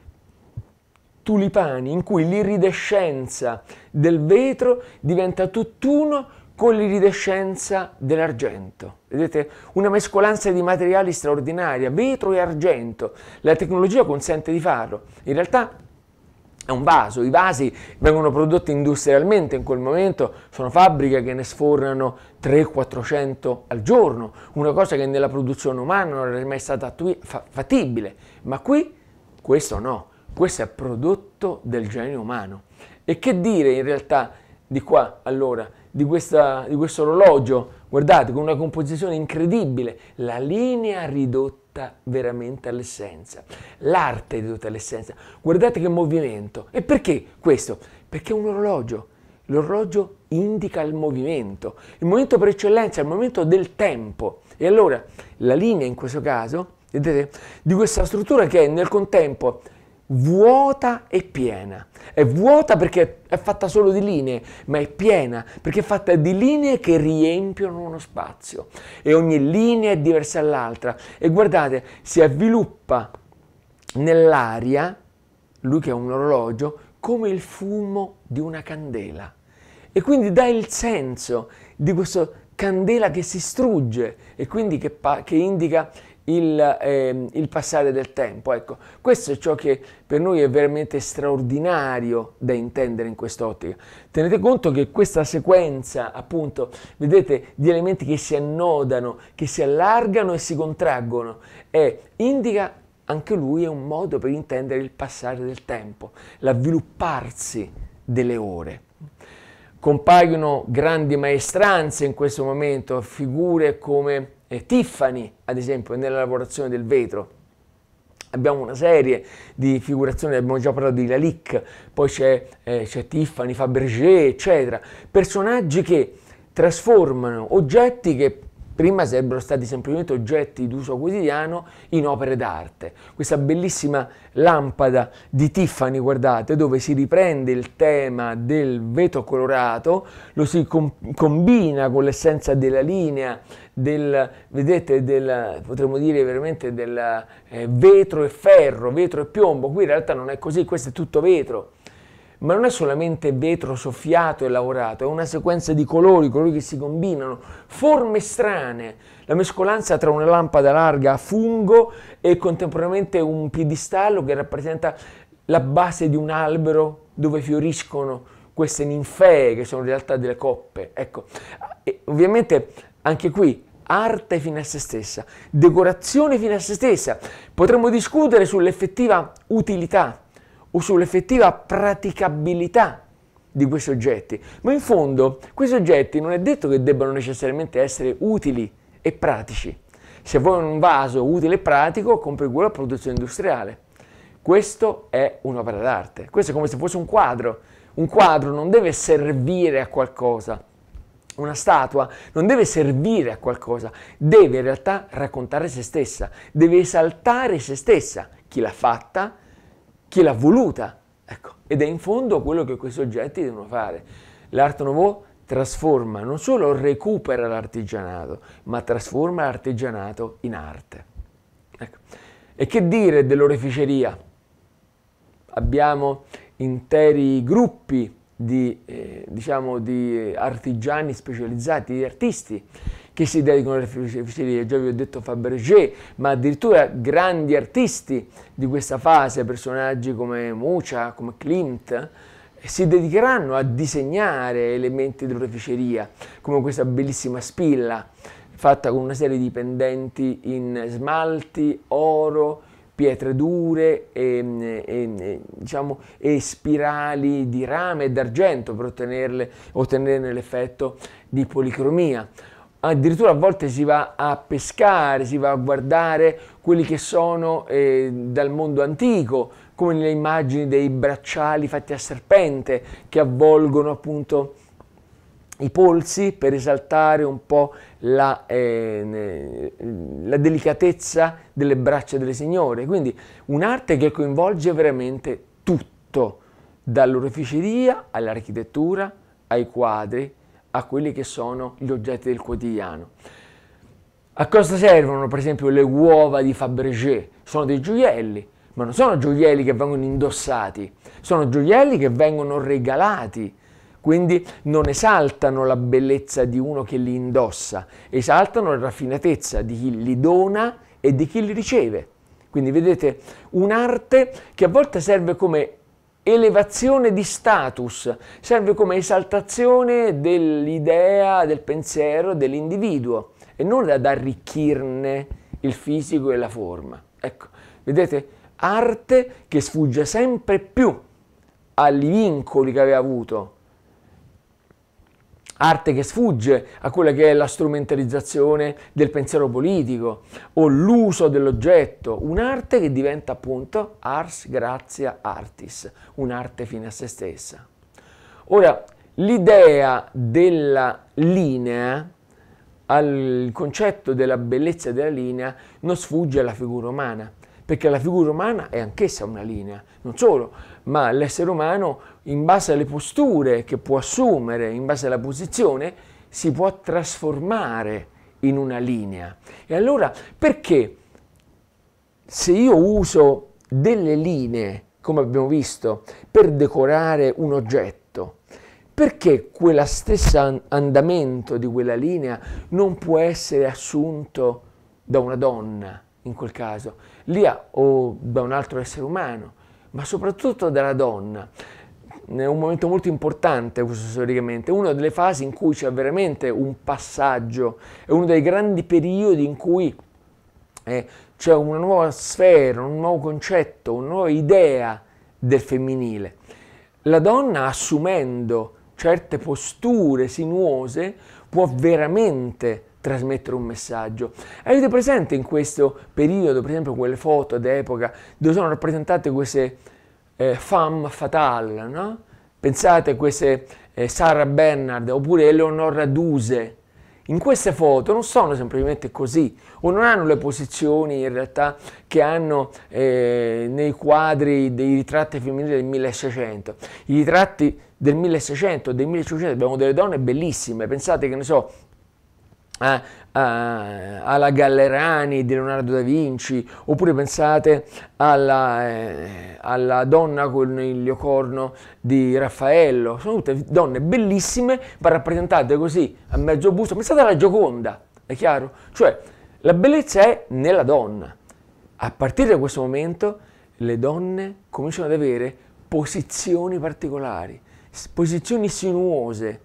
tulipani in cui l'iridescenza del vetro diventa tutt'uno con l'iridescenza dell'argento. Vedete? Una mescolanza di materiali straordinaria, vetro e argento. La tecnologia consente di farlo. In realtà è un vaso, i vasi vengono prodotti industrialmente in quel momento, sono fabbriche che ne sfornano 300-400 al giorno, una cosa che nella produzione umana non è mai stata fattibile, ma qui questo no, questo è prodotto del genio umano. E che dire in realtà di qua allora? di, questa, di questo orologio, guardate, con una composizione incredibile, la linea ridotta veramente all'essenza, l'arte ridotta all'essenza. Guardate che movimento. E perché questo? Perché è un orologio. L'orologio indica il movimento, il momento per eccellenza, il momento del tempo. E allora la linea in questo caso, vedete, di questa struttura che è nel contempo vuota e piena. È vuota perché è fatta solo di linee, ma è piena perché è fatta di linee che riempiono uno spazio e ogni linea è diversa dall'altra. E guardate, si avviluppa nell'aria, lui che è un orologio, come il fumo di una candela. E quindi dà il senso di questa candela che si strugge e quindi che, che indica il, eh, il, passare del tempo. Ecco, questo è ciò che per noi è veramente straordinario da intendere in quest'ottica. Tenete conto che questa sequenza, appunto, vedete, di elementi che si annodano, che si allargano e si contraggono, è, indica anche lui è un modo per intendere il passare del tempo, l'avvilupparsi delle ore compaiono grandi maestranze in questo momento, figure come eh, Tiffany, ad esempio, nella lavorazione del vetro. Abbiamo una serie di figurazioni, abbiamo già parlato di Lalique, poi c'è, eh, Tiffany, Fabergé, eccetera. Personaggi che trasformano oggetti che Prima sarebbero stati semplicemente oggetti d'uso quotidiano in opere d'arte. Questa bellissima lampada di Tiffany, guardate, dove si riprende il tema del vetro colorato, lo si com combina con l'essenza della linea, del, vedete, del, potremmo dire veramente del eh, vetro e ferro, vetro e piombo. Qui in realtà non è così, questo è tutto vetro ma non è solamente vetro soffiato e lavorato, è una sequenza di colori, colori che si combinano, forme strane, la mescolanza tra una lampada larga a fungo e contemporaneamente un piedistallo che rappresenta la base di un albero dove fioriscono queste ninfee che sono in realtà delle coppe. Ecco, e ovviamente anche qui arte fino a se stessa, decorazione fino a se stessa, potremmo discutere sull'effettiva utilità o sull'effettiva praticabilità di questi oggetti, ma in fondo questi oggetti non è detto che debbano necessariamente essere utili e pratici. Se vuoi un vaso utile e pratico, compri quello a produzione industriale. Questo è un'opera d'arte, questo è come se fosse un quadro. Un quadro non deve servire a qualcosa, una statua non deve servire a qualcosa, deve in realtà raccontare se stessa, deve esaltare se stessa, chi l'ha fatta, chi l'ha voluta. Ecco, ed è in fondo quello che quei soggetti devono fare. L'Art Nouveau trasforma, non solo recupera l'artigianato, ma trasforma l'artigianato in arte. Ecco. E che dire dell'oreficeria? Abbiamo interi gruppi di, eh, diciamo, di artigiani specializzati, di artisti, che si dedicano alle fesserie, già vi ho detto Fabergé, ma addirittura grandi artisti di questa fase, personaggi come Mucha, come Klimt, eh, si dedicheranno a disegnare elementi dell'oreficeria, come questa bellissima spilla, fatta con una serie di pendenti in smalti, oro, pietre dure e, e, diciamo, e, spirali di rame e d'argento per ottenerne l'effetto di policromia addirittura a volte si va a pescare, si va a guardare quelli che sono eh, dal mondo antico, come nelle immagini dei bracciali fatti a serpente che avvolgono appunto i polsi per esaltare un po' la, eh, la delicatezza delle braccia delle signore. Quindi un'arte che coinvolge veramente tutto, dall'oreficeria all'architettura ai quadri, a quelli che sono gli oggetti del quotidiano. A cosa servono per esempio le uova di Fabergé? Sono dei gioielli, ma non sono gioielli che vengono indossati, sono gioielli che vengono regalati, quindi non esaltano la bellezza di uno che li indossa, esaltano la raffinatezza di chi li dona e di chi li riceve. Quindi vedete un'arte che a volte serve come elevazione di status, serve come esaltazione dell'idea, del pensiero, dell'individuo e non ad arricchirne il fisico e la forma. Ecco, vedete, arte che sfugge sempre più agli vincoli che aveva avuto arte che sfugge a quella che è la strumentalizzazione del pensiero politico o l'uso dell'oggetto, un'arte che diventa appunto ars gratia artis, un'arte fine a se stessa. Ora, l'idea della linea, al concetto della bellezza della linea, non sfugge alla figura umana, perché la figura umana è anch'essa una linea, non solo, ma l'essere umano in base alle posture che può assumere, in base alla posizione, si può trasformare in una linea. E allora perché se io uso delle linee, come abbiamo visto, per decorare un oggetto, perché quella stessa andamento di quella linea non può essere assunto da una donna, in quel caso, lì o da un altro essere umano, ma soprattutto dalla donna? è un momento molto importante questo storicamente, una delle fasi in cui c'è veramente un passaggio, è uno dei grandi periodi in cui eh, c'è una nuova sfera, un nuovo concetto, una nuova idea del femminile. La donna assumendo certe posture sinuose può veramente trasmettere un messaggio. Avete presente in questo periodo, per esempio, quelle foto d'epoca dove sono rappresentate queste eh, femme fatale, no? Pensate a queste eh, Sarah Bernard oppure Eleonora Duse. In queste foto non sono semplicemente così, o non hanno le posizioni in realtà che hanno eh, nei quadri dei ritratti femminili del 1600. I ritratti del 1600, del 1500 abbiamo delle donne bellissime, pensate che ne so, a, eh, alla Gallerani di Leonardo da Vinci, oppure pensate alla, eh, alla donna con il liocorno di Raffaello. Sono tutte donne bellissime, ma rappresentate così a mezzo busto. Pensate alla Gioconda, è chiaro? Cioè, la bellezza è nella donna. A partire da questo momento le donne cominciano ad avere posizioni particolari, posizioni sinuose,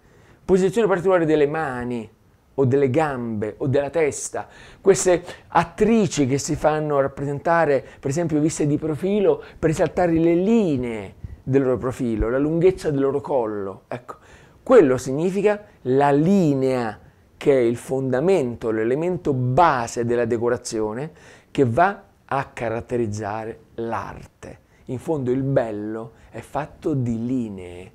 posizioni particolari delle mani, o delle gambe o della testa. Queste attrici che si fanno rappresentare, per esempio, viste di profilo per esaltare le linee del loro profilo, la lunghezza del loro collo. Ecco, quello significa la linea che è il fondamento, l'elemento base della decorazione che va a caratterizzare l'arte. In fondo il bello è fatto di linee.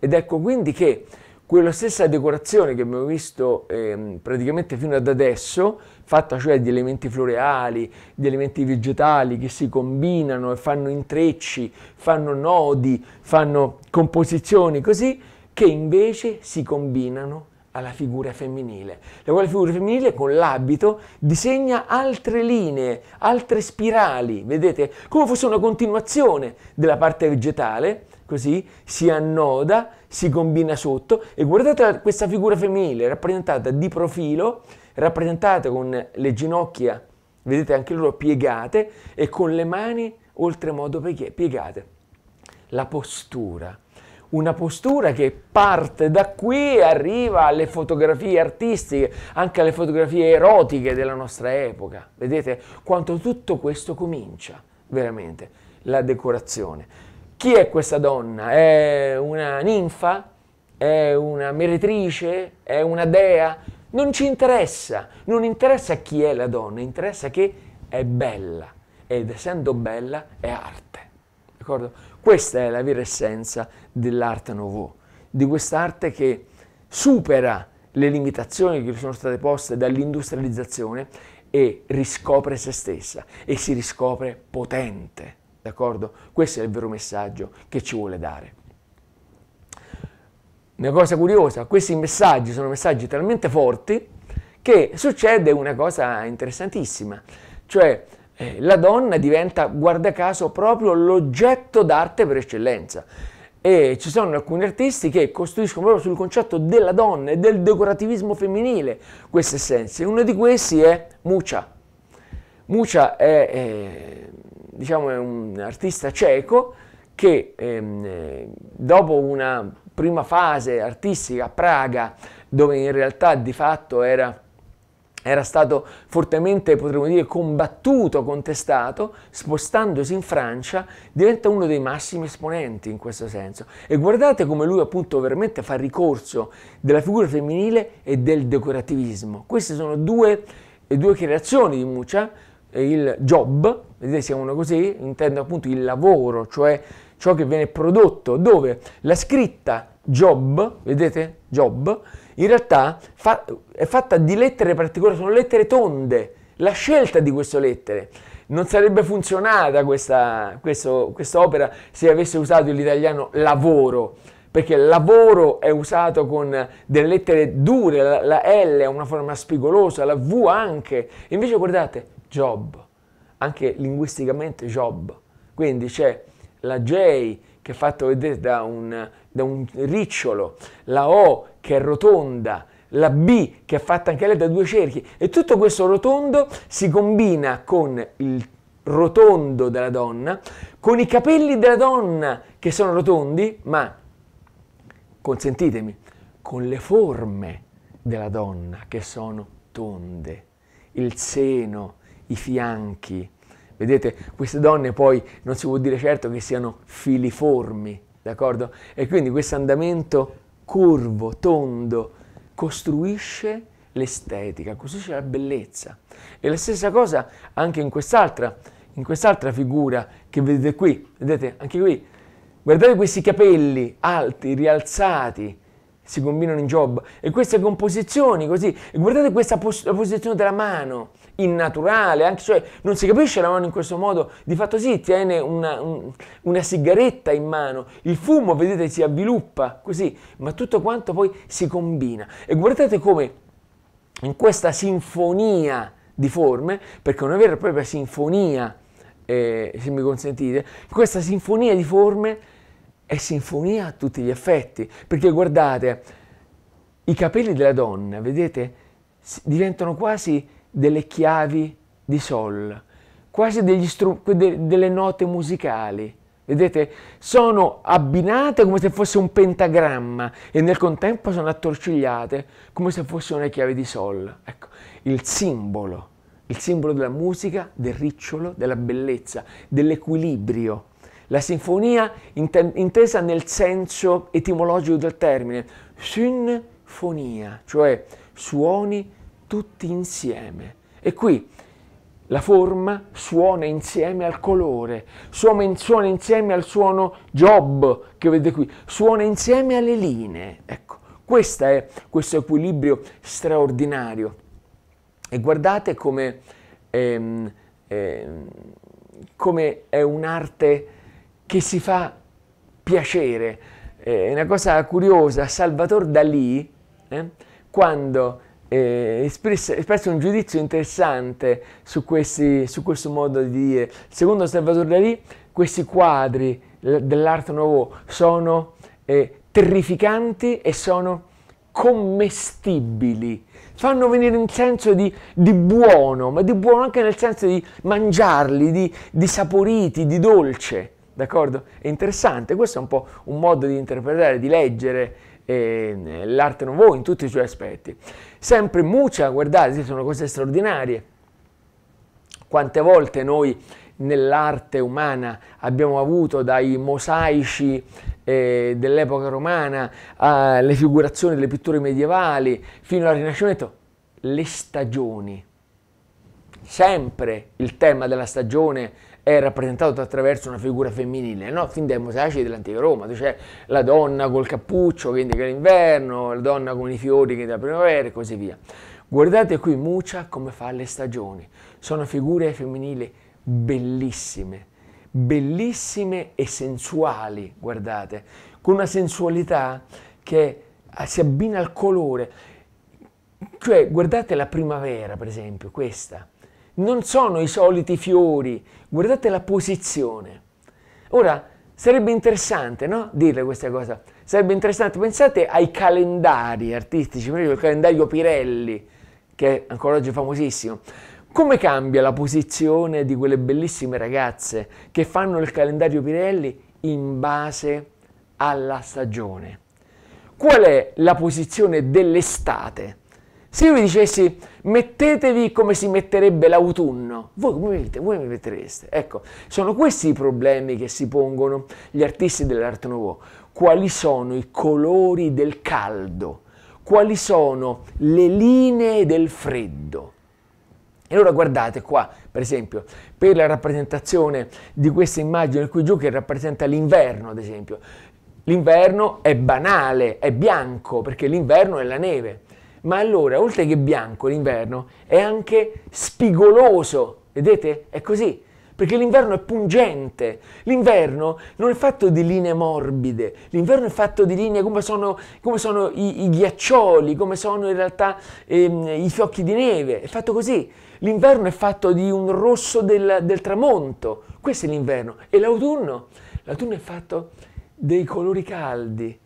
Ed ecco quindi che quella stessa decorazione che abbiamo visto ehm, praticamente fino ad adesso, fatta cioè di elementi floreali, di elementi vegetali che si combinano e fanno intrecci, fanno nodi, fanno composizioni così, che invece si combinano alla figura femminile, la quale figura femminile con l'abito disegna altre linee, altre spirali, vedete, come fosse una continuazione della parte vegetale, così si annoda si combina sotto e guardate questa figura femminile rappresentata di profilo, rappresentata con le ginocchia, vedete anche loro piegate e con le mani oltremodo piegate. La postura una postura che parte da qui e arriva alle fotografie artistiche, anche alle fotografie erotiche della nostra epoca. Vedete quanto tutto questo comincia veramente, la decorazione. Chi è questa donna? È una ninfa? È una meretrice? È una dea? Non ci interessa, non interessa chi è la donna, interessa che è bella ed essendo bella è arte. D'accordo? Questa è la vera essenza dell'arte nouveau, di quest'arte che supera le limitazioni che sono state poste dall'industrializzazione e riscopre se stessa e si riscopre potente. D'accordo? Questo è il vero messaggio che ci vuole dare. Una cosa curiosa, questi messaggi sono messaggi talmente forti che succede una cosa interessantissima, cioè eh, la donna diventa, guarda caso, proprio l'oggetto d'arte per eccellenza. E ci sono alcuni artisti che costruiscono proprio sul concetto della donna e del decorativismo femminile queste essenze. Uno di questi è Mucha, Mucia è, eh, diciamo, è un artista cieco che ehm, eh, dopo una prima fase artistica a Praga, dove in realtà di fatto era era stato fortemente, potremmo dire, combattuto, contestato, spostandosi in Francia, diventa uno dei massimi esponenti in questo senso. E guardate come lui appunto veramente fa ricorso della figura femminile e del decorativismo. Queste sono due, due creazioni di Muccia, il job, vedete si chiamano così, intendo appunto il lavoro, cioè ciò che viene prodotto, dove la scritta job, vedete, job, in realtà fa, è fatta di lettere particolari, sono lettere tonde, la scelta di queste lettere. Non sarebbe funzionata questa, questo, questa opera se avesse usato l'italiano lavoro, perché lavoro è usato con delle lettere dure, la, la L è una forma spigolosa, la V anche. Invece guardate, Job, anche linguisticamente Job. Quindi c'è la J che è fatta vedere da un, da un ricciolo, la O che è rotonda, la B che è fatta anche lei da due cerchi e tutto questo rotondo si combina con il rotondo della donna, con i capelli della donna che sono rotondi, ma consentitemi, con le forme della donna che sono tonde, il seno, i fianchi. Vedete, queste donne poi non si può dire certo che siano filiformi, d'accordo? E quindi questo andamento curvo, tondo, costruisce l'estetica, costruisce la bellezza. E la stessa cosa anche in quest'altra, in quest'altra figura che vedete qui, vedete anche qui, guardate questi capelli alti, rialzati, si combinano in job, e queste composizioni così, e guardate questa pos- posizione della mano, innaturale, anche, cioè non si capisce la mano in questo modo, di fatto sì, tiene una, un, una sigaretta in mano, il fumo, vedete, si avviluppa così, ma tutto quanto poi si combina. E guardate come in questa sinfonia di forme, perché è una vera e propria sinfonia, eh, se mi consentite, questa sinfonia di forme è sinfonia a tutti gli effetti, perché guardate, i capelli della donna, vedete, diventano quasi delle chiavi di sol, quasi de delle note musicali. Vedete, sono abbinate come se fosse un pentagramma e nel contempo sono attorcigliate come se fossero le chiavi di sol. Ecco, il simbolo, il simbolo della musica, del ricciolo, della bellezza, dell'equilibrio. La sinfonia intesa nel senso etimologico del termine, sinfonia, cioè suoni tutti insieme. E qui la forma suona insieme al colore, suona insieme al suono job che vedete qui, suona insieme alle linee. Ecco, questo è questo equilibrio straordinario. E guardate come, ehm, ehm, come è un'arte che si fa piacere. Eh, è una cosa curiosa, Salvatore Dalì, eh, quando eh, espresse, espresso un giudizio interessante su, questi, su questo modo di dire. Secondo Salvatore Dalì, questi quadri dell'Art Nouveau sono eh, terrificanti e sono commestibili, fanno venire un senso di, di, buono, ma di buono anche nel senso di mangiarli, di, di saporiti, di dolce, d'accordo? È interessante, questo è un po' un modo di interpretare, di leggere eh, l'arte nouveau in tutti i suoi aspetti sempre muccia, guardate, sono cose straordinarie. Quante volte noi nell'arte umana abbiamo avuto dai mosaici eh, dell'epoca romana alle figurazioni delle pitture medievali fino al Rinascimento, le stagioni. Sempre il tema della stagione è rappresentato attraverso una figura femminile, no? fin dai mosaici dell'antica Roma, cioè la donna col cappuccio che indica l'inverno, la donna con i fiori che indica la primavera e così via. Guardate qui Mucia come fa le stagioni, sono figure femminili bellissime, bellissime e sensuali, guardate, con una sensualità che eh, si abbina al colore. Cioè, guardate la primavera, per esempio, questa. Non sono i soliti fiori guardate la posizione. Ora, sarebbe interessante no? dirle questa cosa. Sarebbe interessante, pensate ai calendari artistici, per esempio il calendario Pirelli, che è ancora oggi famosissimo. Come cambia la posizione di quelle bellissime ragazze che fanno il calendario Pirelli in base alla stagione? Qual è la posizione dell'estate? Se io vi dicessi mettetevi come si metterebbe l'autunno, voi come vedete, voi mi mettereste? Ecco, sono questi i problemi che si pongono gli artisti dell'Art Nouveau. Quali sono i colori del caldo? Quali sono le linee del freddo? E allora guardate qua, per esempio, per la rappresentazione di questa immagine qui giù che rappresenta l'inverno, ad esempio. L'inverno è banale, è bianco, perché l'inverno è la neve ma allora, oltre che bianco l'inverno, è anche spigoloso, vedete? È così, perché l'inverno è pungente, l'inverno non è fatto di linee morbide, l'inverno è fatto di linee come sono, come sono i, i, ghiaccioli, come sono in realtà ehm, i fiocchi di neve, è fatto così. L'inverno è fatto di un rosso del, del tramonto, questo è l'inverno. E l'autunno? L'autunno è fatto dei colori caldi,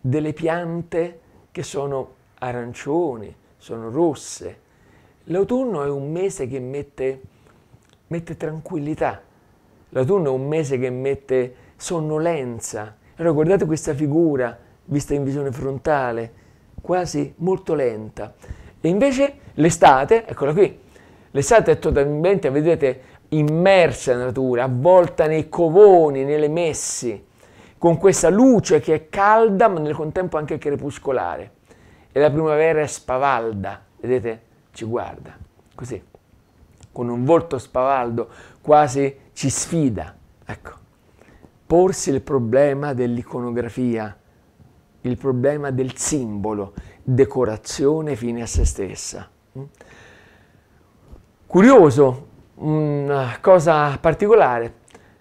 delle piante che sono arancioni, sono rosse. L'autunno è un mese che mette, mette tranquillità, l'autunno è un mese che mette sonnolenza. Allora guardate questa figura vista in visione frontale, quasi molto lenta. E invece l'estate, eccola qui, l'estate è totalmente, vedete, immersa nella natura, avvolta nei covoni, nelle messi, con questa luce che è calda ma nel contempo anche crepuscolare e la primavera è spavalda, vedete, ci guarda, così, con un volto spavaldo, quasi ci sfida. Ecco, porsi il problema dell'iconografia, il problema del simbolo, decorazione fine a se stessa. Mm? Curioso, una cosa particolare,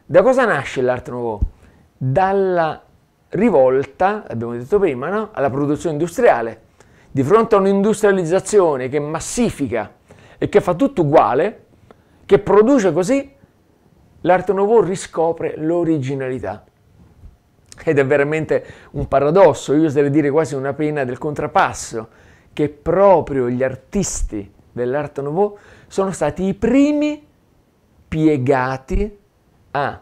da cosa nasce l'Art Nouveau? Dalla rivolta, abbiamo detto prima, no? alla produzione industriale, di fronte a un'industrializzazione che massifica e che fa tutto uguale, che produce così, l'arte nouveau riscopre l'originalità. Ed è veramente un paradosso, io oserei dire quasi una pena del contrapasso, che proprio gli artisti dell'arte nouveau sono stati i primi piegati a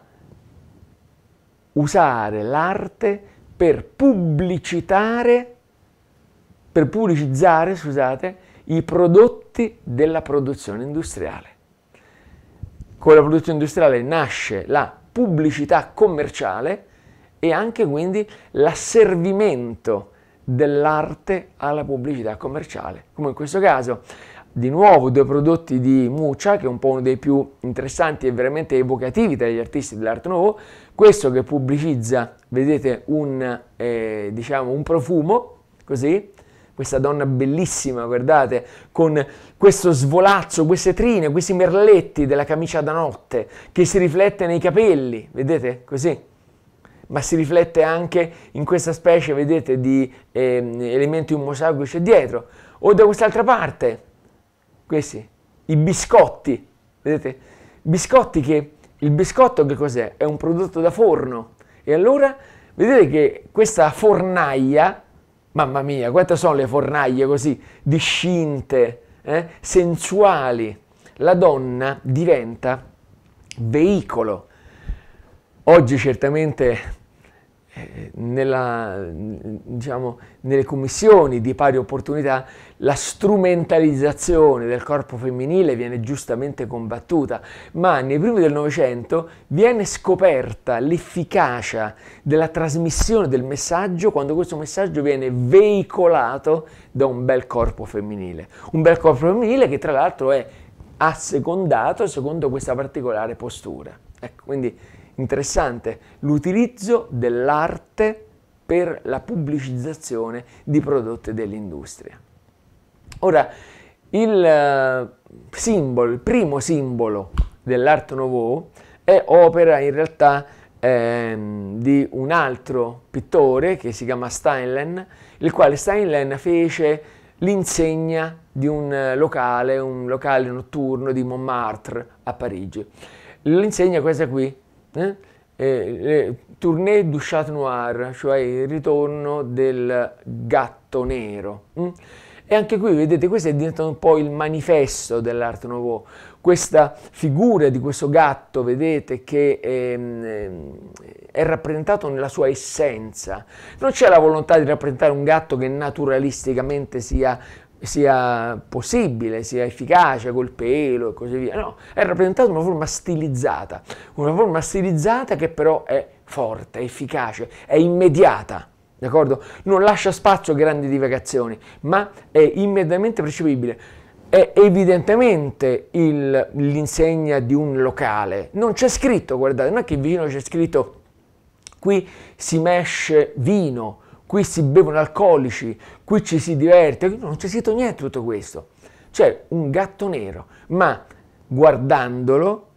usare l'arte per pubblicitare per pubblicizzare, scusate, i prodotti della produzione industriale. Con la produzione industriale nasce la pubblicità commerciale e anche quindi l'asservimento dell'arte alla pubblicità commerciale, come in questo caso di nuovo due prodotti di Muccia, che è un po' uno dei più interessanti e veramente evocativi tra gli artisti dell'Art Nouveau, questo che pubblicizza, vedete, un, eh, diciamo, un profumo, così, questa donna bellissima, guardate, con questo svolazzo, queste trine, questi merletti della camicia da notte che si riflette nei capelli, vedete? Così. Ma si riflette anche in questa specie, vedete, di eh, elementi un mosaico che c'è dietro. O da quest'altra parte, questi, i biscotti, vedete? Biscotti che, il biscotto che cos'è? È un prodotto da forno. E allora, vedete che questa fornaia Mamma mia, quante sono le fornaglie così discinte, eh? sensuali. La donna diventa veicolo. Oggi certamente eh, nella, diciamo, nelle commissioni di pari opportunità la strumentalizzazione del corpo femminile viene giustamente combattuta, ma nei primi del Novecento viene scoperta l'efficacia della trasmissione del messaggio quando questo messaggio viene veicolato da un bel corpo femminile. Un bel corpo femminile che tra l'altro è assecondato secondo questa particolare postura. Ecco, quindi interessante, l'utilizzo dell'arte per la pubblicizzazione di prodotti dell'industria. Ora, il eh, simbolo, il primo simbolo dell'Art Nouveau è opera in realtà ehm, di un altro pittore che si chiama Steinlen, il quale Steinlen fece l'insegna di un locale, un locale notturno di Montmartre a Parigi. L'insegna questa qui eh? eh, tournée du chat noir, cioè il ritorno del gatto nero. Mm? E anche qui, vedete, questo è diventato un po' il manifesto dell'Art Nouveau. Questa figura di questo gatto, vedete, che è, ehm, è rappresentato nella sua essenza. Non c'è la volontà di rappresentare un gatto che naturalisticamente sia sia possibile, sia efficace col pelo e così via. No, è rappresentata in una forma stilizzata, una forma stilizzata che però è forte, efficace, è immediata. D'accordo? Non lascia spazio a grandi divagazioni, ma è immediatamente percepibile. È evidentemente il, l'insegna di un locale. Non c'è scritto, guardate, non è che vicino c'è scritto qui si mesce vino, qui si bevono alcolici, qui ci si diverte, non c'è scritto niente tutto questo. C'è un gatto nero, ma guardandolo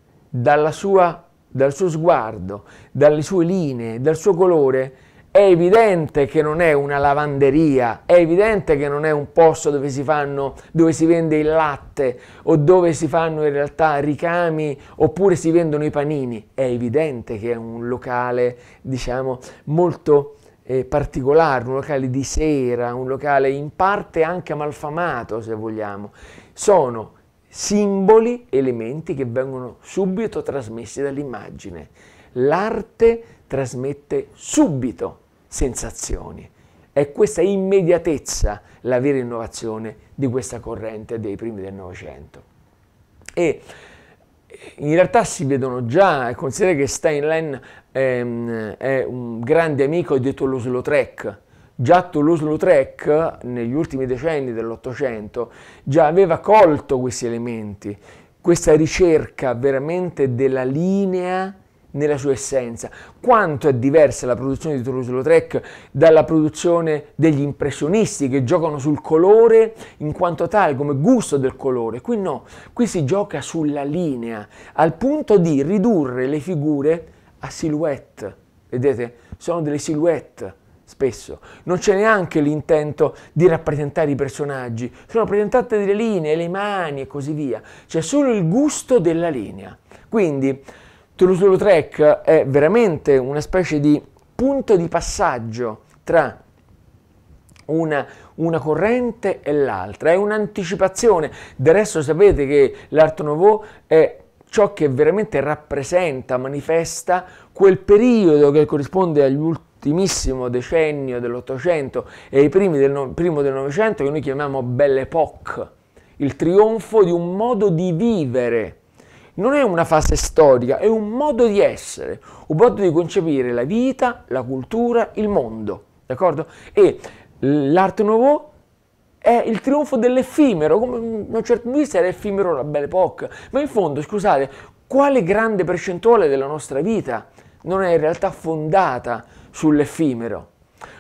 sua, dal suo sguardo, dalle sue linee, dal suo colore, è evidente che non è una lavanderia, è evidente che non è un posto dove si, fanno, dove si vende il latte o dove si fanno in realtà ricami oppure si vendono i panini. È evidente che è un locale, diciamo, molto eh, particolare, un locale di sera, un locale in parte anche malfamato se vogliamo. Sono simboli, elementi che vengono subito trasmessi dall'immagine. L'arte trasmette subito sensazioni. È questa immediatezza la vera innovazione di questa corrente dei primi del Novecento. E in realtà si vedono già, eh, considera che Steinlein ehm, è un grande amico di Toulouse-Lautrec, già Toulouse-Lautrec negli ultimi decenni dell'Ottocento già aveva colto questi elementi, questa ricerca veramente della linea nella sua essenza. Quanto è diversa la produzione di Toulouse Lautrec dalla produzione degli impressionisti che giocano sul colore in quanto tale, come gusto del colore. Qui no, qui si gioca sulla linea, al punto di ridurre le figure a silhouette. Vedete? Sono delle silhouette spesso. Non c'è neanche l'intento di rappresentare i personaggi, sono rappresentate delle linee, le mani e così via. C'è solo il gusto della linea. Quindi Toulouse-Lautrec è veramente una specie di punto di passaggio tra una, una corrente e l'altra, è un'anticipazione. Del resto sapete che l'Art Nouveau è ciò che veramente rappresenta, manifesta quel periodo che corrisponde agli ultimissimo decennio dell'Ottocento e ai primi del, no, primo del Novecento che noi chiamiamo Belle Époque, il trionfo di un modo di vivere non è una fase storica, è un modo di essere, un modo di concepire la vita, la cultura, il mondo, d'accordo? E l'Art nouveau è il trionfo dell'effimero, come da un certo punto di era effimero la Belle Époque, ma in fondo, scusate, quale grande percentuale della nostra vita non è in realtà fondata sull'effimero?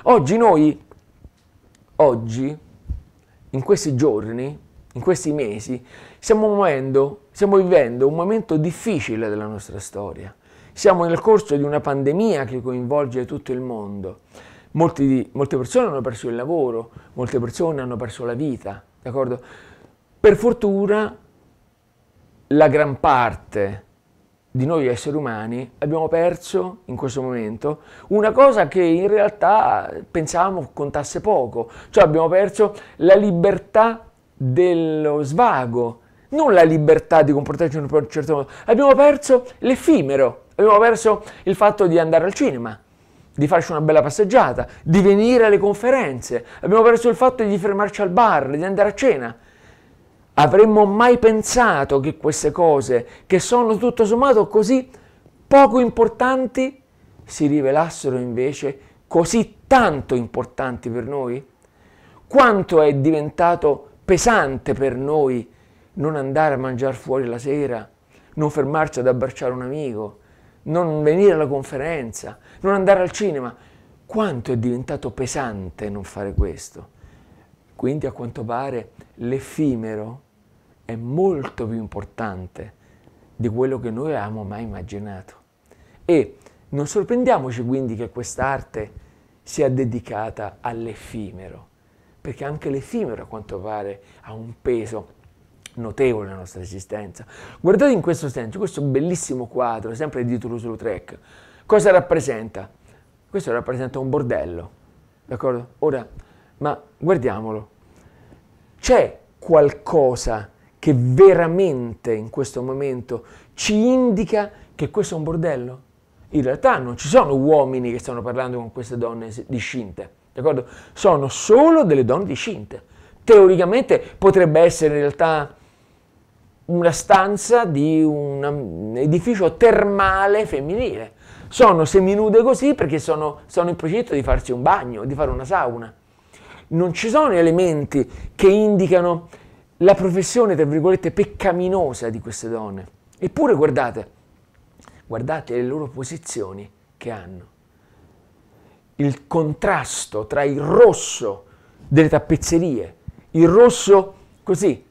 Oggi noi, oggi, in questi giorni, in questi mesi, stiamo muovendo Stiamo vivendo un momento difficile della nostra storia. Siamo nel corso di una pandemia che coinvolge tutto il mondo. Molti, molte persone hanno perso il lavoro, molte persone hanno perso la vita, d'accordo? Per fortuna la gran parte di noi esseri umani abbiamo perso in questo momento una cosa che in realtà pensavamo contasse poco, cioè abbiamo perso la libertà dello svago, non la libertà di comportarci in un certo modo, abbiamo perso l'effimero, abbiamo perso il fatto di andare al cinema, di farci una bella passeggiata, di venire alle conferenze, abbiamo perso il fatto di fermarci al bar, di andare a cena. Avremmo mai pensato che queste cose, che sono tutto sommato così poco importanti, si rivelassero invece così tanto importanti per noi? Quanto è diventato pesante per noi non andare a mangiare fuori la sera, non fermarsi ad abbracciare un amico, non venire alla conferenza, non andare al cinema. Quanto è diventato pesante non fare questo? Quindi a quanto pare l'effimero è molto più importante di quello che noi avevamo mai immaginato. E non sorprendiamoci quindi che quest'arte sia dedicata all'effimero, perché anche l'effimero a quanto pare ha un peso notevole nella nostra esistenza. Guardate in questo senso, questo bellissimo quadro, sempre di Toulouse-Lautrec, cosa rappresenta? Questo rappresenta un bordello, d'accordo? Ora, ma guardiamolo, c'è qualcosa che veramente in questo momento ci indica che questo è un bordello? In realtà non ci sono uomini che stanno parlando con queste donne discinte, d'accordo? Sono solo delle donne discinte. Teoricamente potrebbe essere in realtà una stanza di un edificio termale femminile. Sono seminude così perché sono, sono in procinto di farsi un bagno, di fare una sauna. Non ci sono elementi che indicano la professione, tra virgolette, peccaminosa di queste donne. Eppure guardate, guardate le loro posizioni che hanno. Il contrasto tra il rosso delle tappezzerie, il rosso così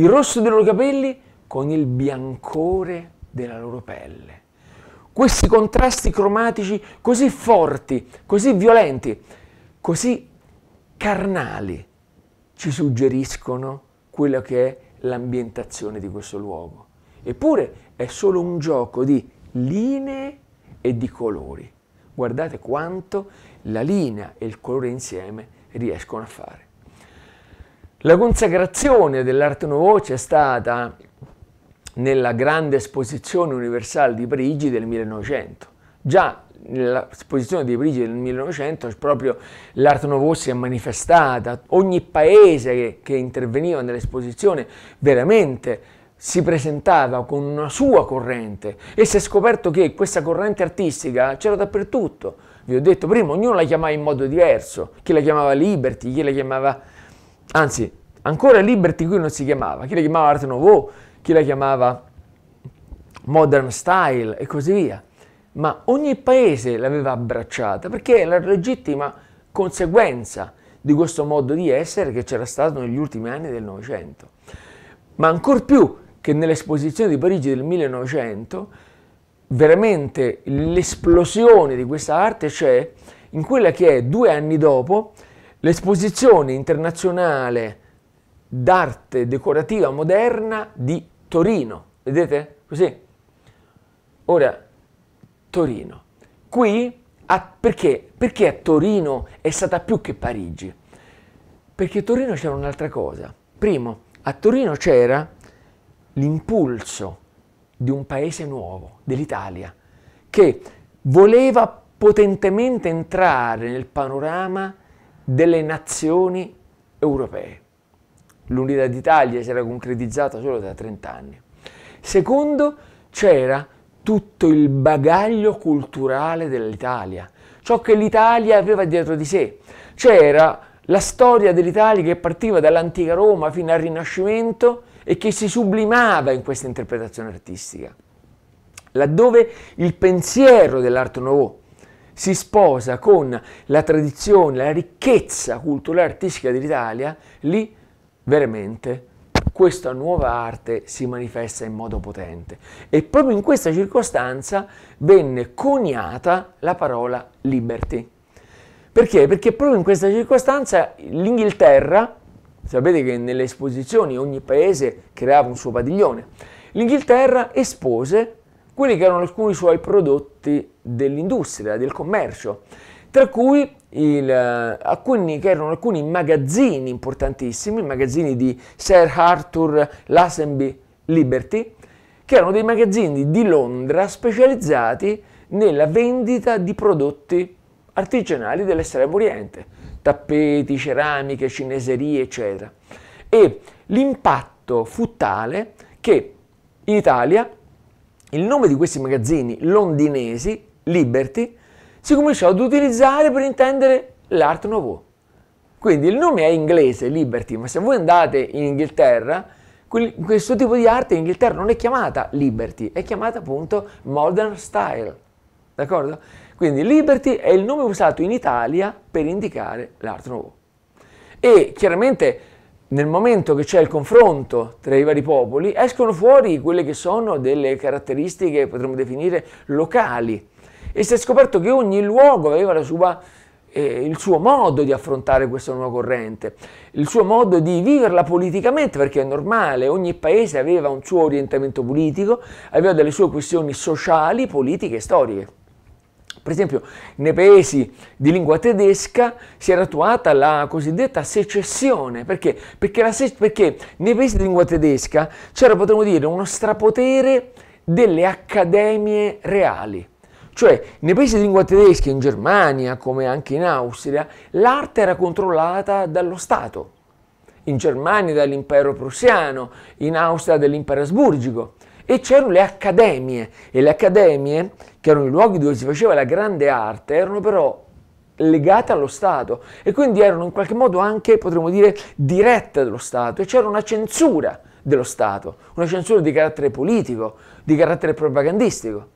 il rosso dei loro capelli con il biancore della loro pelle. Questi contrasti cromatici così forti, così violenti, così carnali, ci suggeriscono quello che è l'ambientazione di questo luogo. Eppure è solo un gioco di linee e di colori. Guardate quanto la linea e il colore insieme riescono a fare. La consacrazione dell'Art nouveau c'è stata nella grande esposizione universale di Parigi del 1900. Già nell'esposizione di Parigi del 1900 proprio l'arte nouveau si è manifestata, ogni paese che, che interveniva nell'esposizione veramente si presentava con una sua corrente e si è scoperto che questa corrente artistica c'era dappertutto. Vi ho detto prima, ognuno la chiamava in modo diverso, chi la chiamava liberty, chi la chiamava anzi, ancora Liberty qui non si chiamava, chi la chiamava Art Nouveau, chi la chiamava Modern Style e così via, ma ogni paese l'aveva abbracciata perché è la legittima conseguenza di questo modo di essere che c'era stato negli ultimi anni del Novecento. Ma ancor più che nell'esposizione di Parigi del 1900, veramente l'esplosione di questa arte c'è in quella che è due anni dopo l'esposizione internazionale d'arte decorativa moderna di Torino. Vedete? Così. Ora, Torino. Qui, a, perché? Perché a Torino è stata più che Parigi? Perché a Torino c'era un'altra cosa. Primo, a Torino c'era l'impulso di un paese nuovo, dell'Italia, che voleva potentemente entrare nel panorama delle nazioni europee. L'unità d'Italia si era concretizzata solo da 30 anni. Secondo, c'era tutto il bagaglio culturale dell'Italia, ciò che l'Italia aveva dietro di sé. C'era la storia dell'Italia che partiva dall'antica Roma fino al Rinascimento e che si sublimava in questa interpretazione artistica, laddove il pensiero dell'Art Nouveau si sposa con la tradizione, la ricchezza culturale e artistica dell'Italia, lì veramente questa nuova arte si manifesta in modo potente. E proprio in questa circostanza venne coniata la parola liberty. Perché? Perché proprio in questa circostanza l'Inghilterra, sapete che nelle esposizioni ogni paese creava un suo padiglione, l'Inghilterra espose quelli che erano alcuni suoi prodotti dell'industria, del commercio, tra cui il, eh, alcuni che erano alcuni magazzini importantissimi, magazzini di Sir Arthur Lassenby Liberty, che erano dei magazzini di Londra specializzati nella vendita di prodotti artigianali dell'estremo oriente, tappeti, ceramiche, cineserie, eccetera. E l'impatto fu tale che in Italia il nome di questi magazzini londinesi Liberty, si cominciò ad utilizzare per intendere l'Art Nouveau. Quindi il nome è inglese, Liberty, ma se voi andate in Inghilterra, questo tipo di arte in Inghilterra non è chiamata Liberty, è chiamata appunto Modern Style. D'accordo? Quindi Liberty è il nome usato in Italia per indicare l'Art Nouveau. E chiaramente nel momento che c'è il confronto tra i vari popoli escono fuori quelle che sono delle caratteristiche, potremmo definire, locali e si è scoperto che ogni luogo aveva sua, eh, il suo modo di affrontare questa nuova corrente, il suo modo di viverla politicamente, perché è normale, ogni paese aveva un suo orientamento politico, aveva delle sue questioni sociali, politiche e storiche. Per esempio, nei paesi di lingua tedesca si era attuata la cosiddetta secessione. Perché? Perché, se perché nei paesi di lingua tedesca c'era, potremmo dire, uno strapotere delle accademie reali. Cioè, nei paesi di lingua tedesca, in Germania, come anche in Austria, l'arte era controllata dallo Stato. In Germania dall'impero prussiano, in Austria dall'impero asburgico. E c'erano le accademie, e le accademie, che erano i luoghi dove si faceva la grande arte, erano però legate allo Stato e quindi erano in qualche modo anche, potremmo dire, dirette dello Stato e c'era una censura dello Stato, una censura di carattere politico, di carattere propagandistico.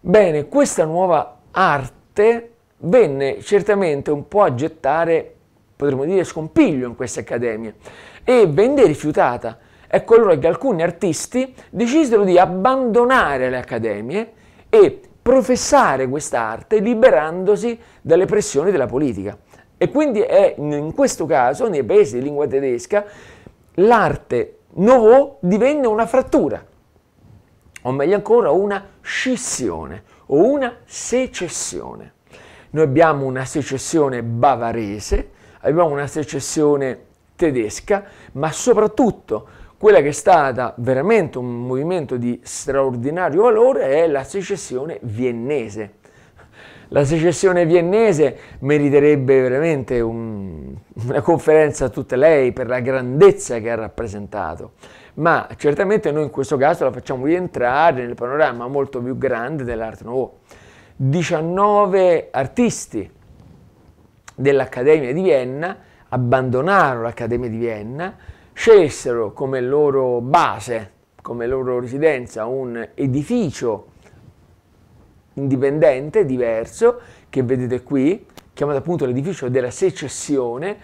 Bene, questa nuova arte venne certamente un po' a gettare, potremmo dire, scompiglio in queste accademie e venne rifiutata. Ecco allora che alcuni artisti decisero di abbandonare le accademie e professare quest'arte liberandosi dalle pressioni della politica. E quindi è in questo caso, nei paesi di lingua tedesca, l'arte nouveau divenne una frattura o meglio ancora una scissione o una secessione. Noi abbiamo una secessione bavarese, abbiamo una secessione tedesca, ma soprattutto quella che è stata veramente un movimento di straordinario valore è la secessione viennese. La secessione viennese meriterebbe veramente un, una conferenza a tutte lei per la grandezza che ha rappresentato ma certamente noi in questo caso la facciamo rientrare nel panorama molto più grande dell'Art Nouveau. 19 artisti dell'Accademia di Vienna abbandonarono l'Accademia di Vienna, scelsero come loro base, come loro residenza, un edificio indipendente, diverso, che vedete qui, chiamato appunto l'edificio della secessione,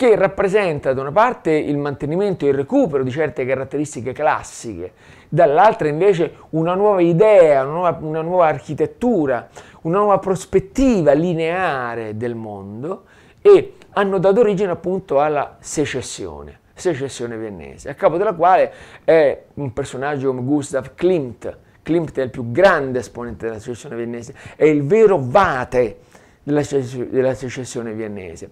che rappresenta da una parte il mantenimento e il recupero di certe caratteristiche classiche, dall'altra invece una nuova idea, una nuova, una nuova architettura, una nuova prospettiva lineare del mondo e hanno dato origine appunto alla secessione secessione viennese, a capo della quale è un personaggio come Gustav Klimt. Klimt è il più grande esponente della secessione viennese, è il vero vate della, secessione viennese.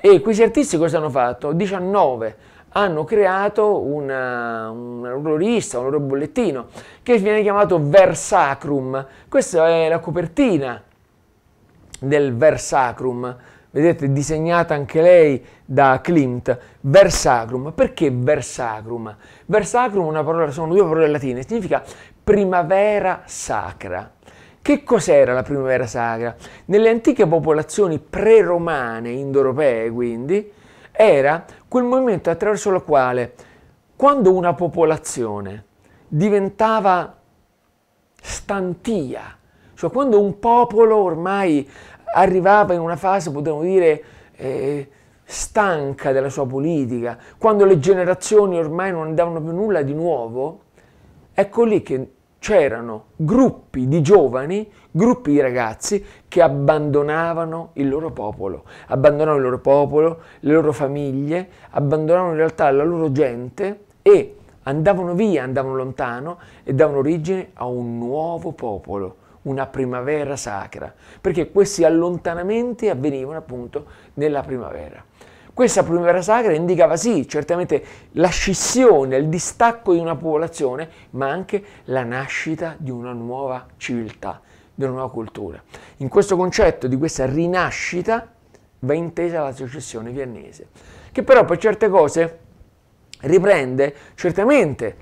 E questi artisti cosa hanno fatto? 19 hanno creato una, una loro lista, un loro eh, bollettino, che viene chiamato Versacrum. Questa è la copertina del Versacrum, vedete disegnata anche lei da Klimt, Versacrum. Perché Versacrum? Versacrum parola, sono due parole latine, significa primavera sacra. Che cos'era la primavera sacra? Nelle antiche popolazioni pre-romane, indoeuropee quindi, era quel movimento attraverso il quale quando una popolazione diventava stantia, cioè quando un popolo ormai arrivava in una fase, potremmo dire, eh, stanca della sua politica, quando le generazioni ormai non davano più nulla di nuovo, ecco lì che c'erano gruppi di giovani, gruppi di ragazzi che abbandonavano il loro popolo, abbandonavano il loro popolo, le loro famiglie, abbandonavano in realtà la loro gente e andavano via, andavano lontano e davano origine a un nuovo popolo, una primavera sacra, perché questi allontanamenti avvenivano appunto nella primavera. Questa primavera sacra indicava sì, certamente la scissione, il distacco di una popolazione, ma anche la nascita di una nuova civiltà, di una nuova cultura. In questo concetto di questa rinascita va intesa la secessione viennese, che però per certe cose riprende certamente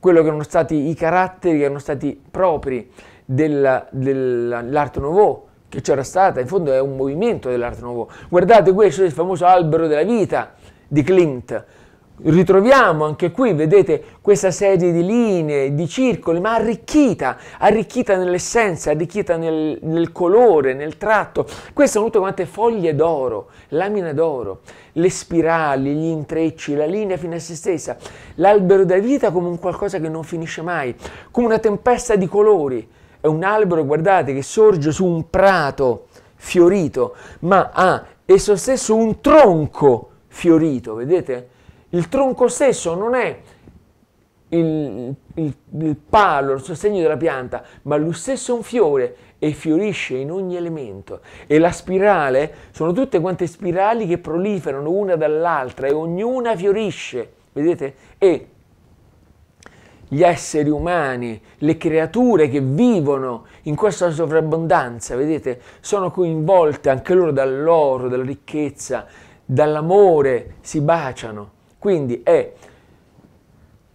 quello che erano stati i caratteri che erano stati propri dell'Art Nouveau, che c'era stata, in fondo è un movimento dell'Art Nouveau. Guardate questo il famoso albero della vita di Klimt. Ritroviamo anche qui, vedete, questa serie di linee, di circoli, ma arricchita, arricchita nell'essenza, arricchita nel, nel colore, nel tratto. Queste sono tutte quante foglie d'oro, lamine d'oro, le spirali, gli intrecci, la linea fino a se stessa, l'albero della vita come un qualcosa che non finisce mai, come una tempesta di colori è un albero, guardate, che sorge su un prato fiorito, ma ha esso stesso un tronco fiorito, vedete? Il tronco stesso non è il, il, il, palo, il sostegno della pianta, ma lo stesso è un fiore e fiorisce in ogni elemento. E la spirale sono tutte quante spirali che proliferano una dall'altra e ognuna fiorisce, vedete? E gli esseri umani, le creature che vivono in questa sovrabbondanza, vedete, sono coinvolte anche loro dall'oro, dalla ricchezza, dall'amore, si baciano. Quindi è,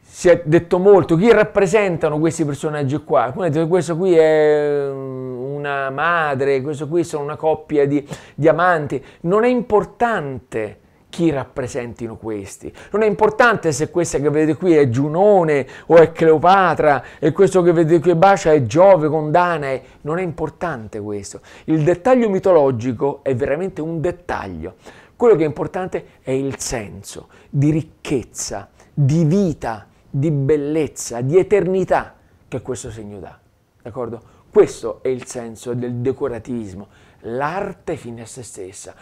si è detto molto, chi rappresentano questi personaggi qua? Questo qui è mm, una madre, questo qui sono una coppia di amanti, non è importante chi rappresentino questi. Non è importante se questa che vedete qui è Giunone o è Cleopatra e questo che vedete qui è Bacia è Giove con Danae, non è importante questo. Il dettaglio mitologico è veramente un dettaglio. Quello che è importante è il senso di ricchezza, di vita, di bellezza, di eternità che questo segno dà. D'accordo? Questo è il senso del decoratismo, l'arte fine a se stessa.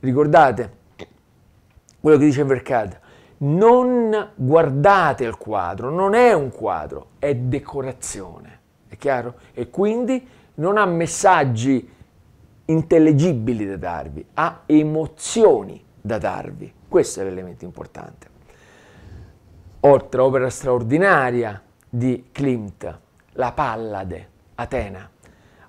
Ricordate, quello che dice Vercad, non guardate il quadro, non è un quadro, è decorazione, è chiaro? E quindi non ha messaggi intelligibili da darvi, ha emozioni da darvi. Questo è l'elemento importante. Altra opera straordinaria di Klimt, La Pallade, Atena.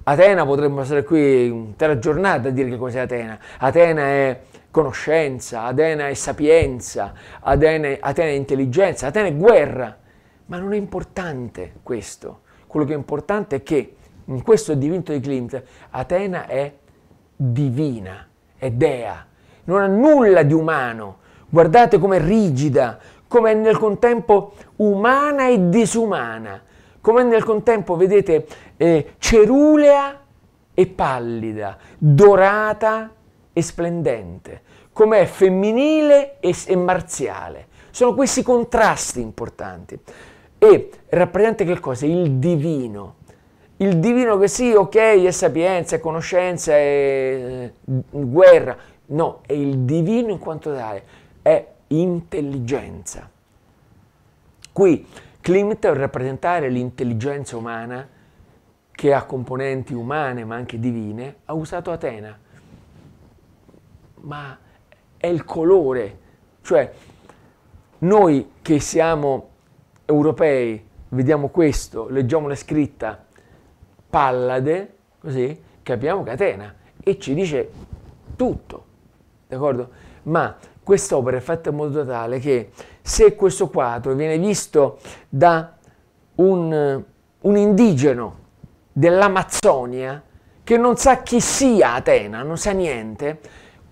Atena potremmo stare qui un'intera giornata a dire che cos'è Atena. Atena è conoscenza, Atena è sapienza, Atene, Atene è intelligenza, Atene è guerra. Ma non è importante questo. Quello che è importante è che in questo divinto di Klimt Atena è divina, è dea, non ha nulla di umano. Guardate com'è rigida, com'è nel contempo umana e disumana, come nel contempo, vedete, eh, cerulea e pallida, dorata e splendente, com'è femminile e, e marziale. Sono questi contrasti importanti. E rappresenta che cosa? Il divino. Il divino che sì, ok, è sapienza, è conoscenza, è eh, guerra. No, è il divino in quanto tale, è intelligenza. Qui Klimt è rappresentare l'intelligenza umana che ha componenti umane ma anche divine, ha usato Atena ma è il colore. Cioè, noi che siamo europei, vediamo questo, leggiamo la scritta Pallade, così, capiamo catena e ci dice tutto, d'accordo? Ma quest'opera è fatta in modo tale che se questo quadro viene visto da un, un indigeno dell'Amazzonia che non sa chi sia Atena, non sa niente,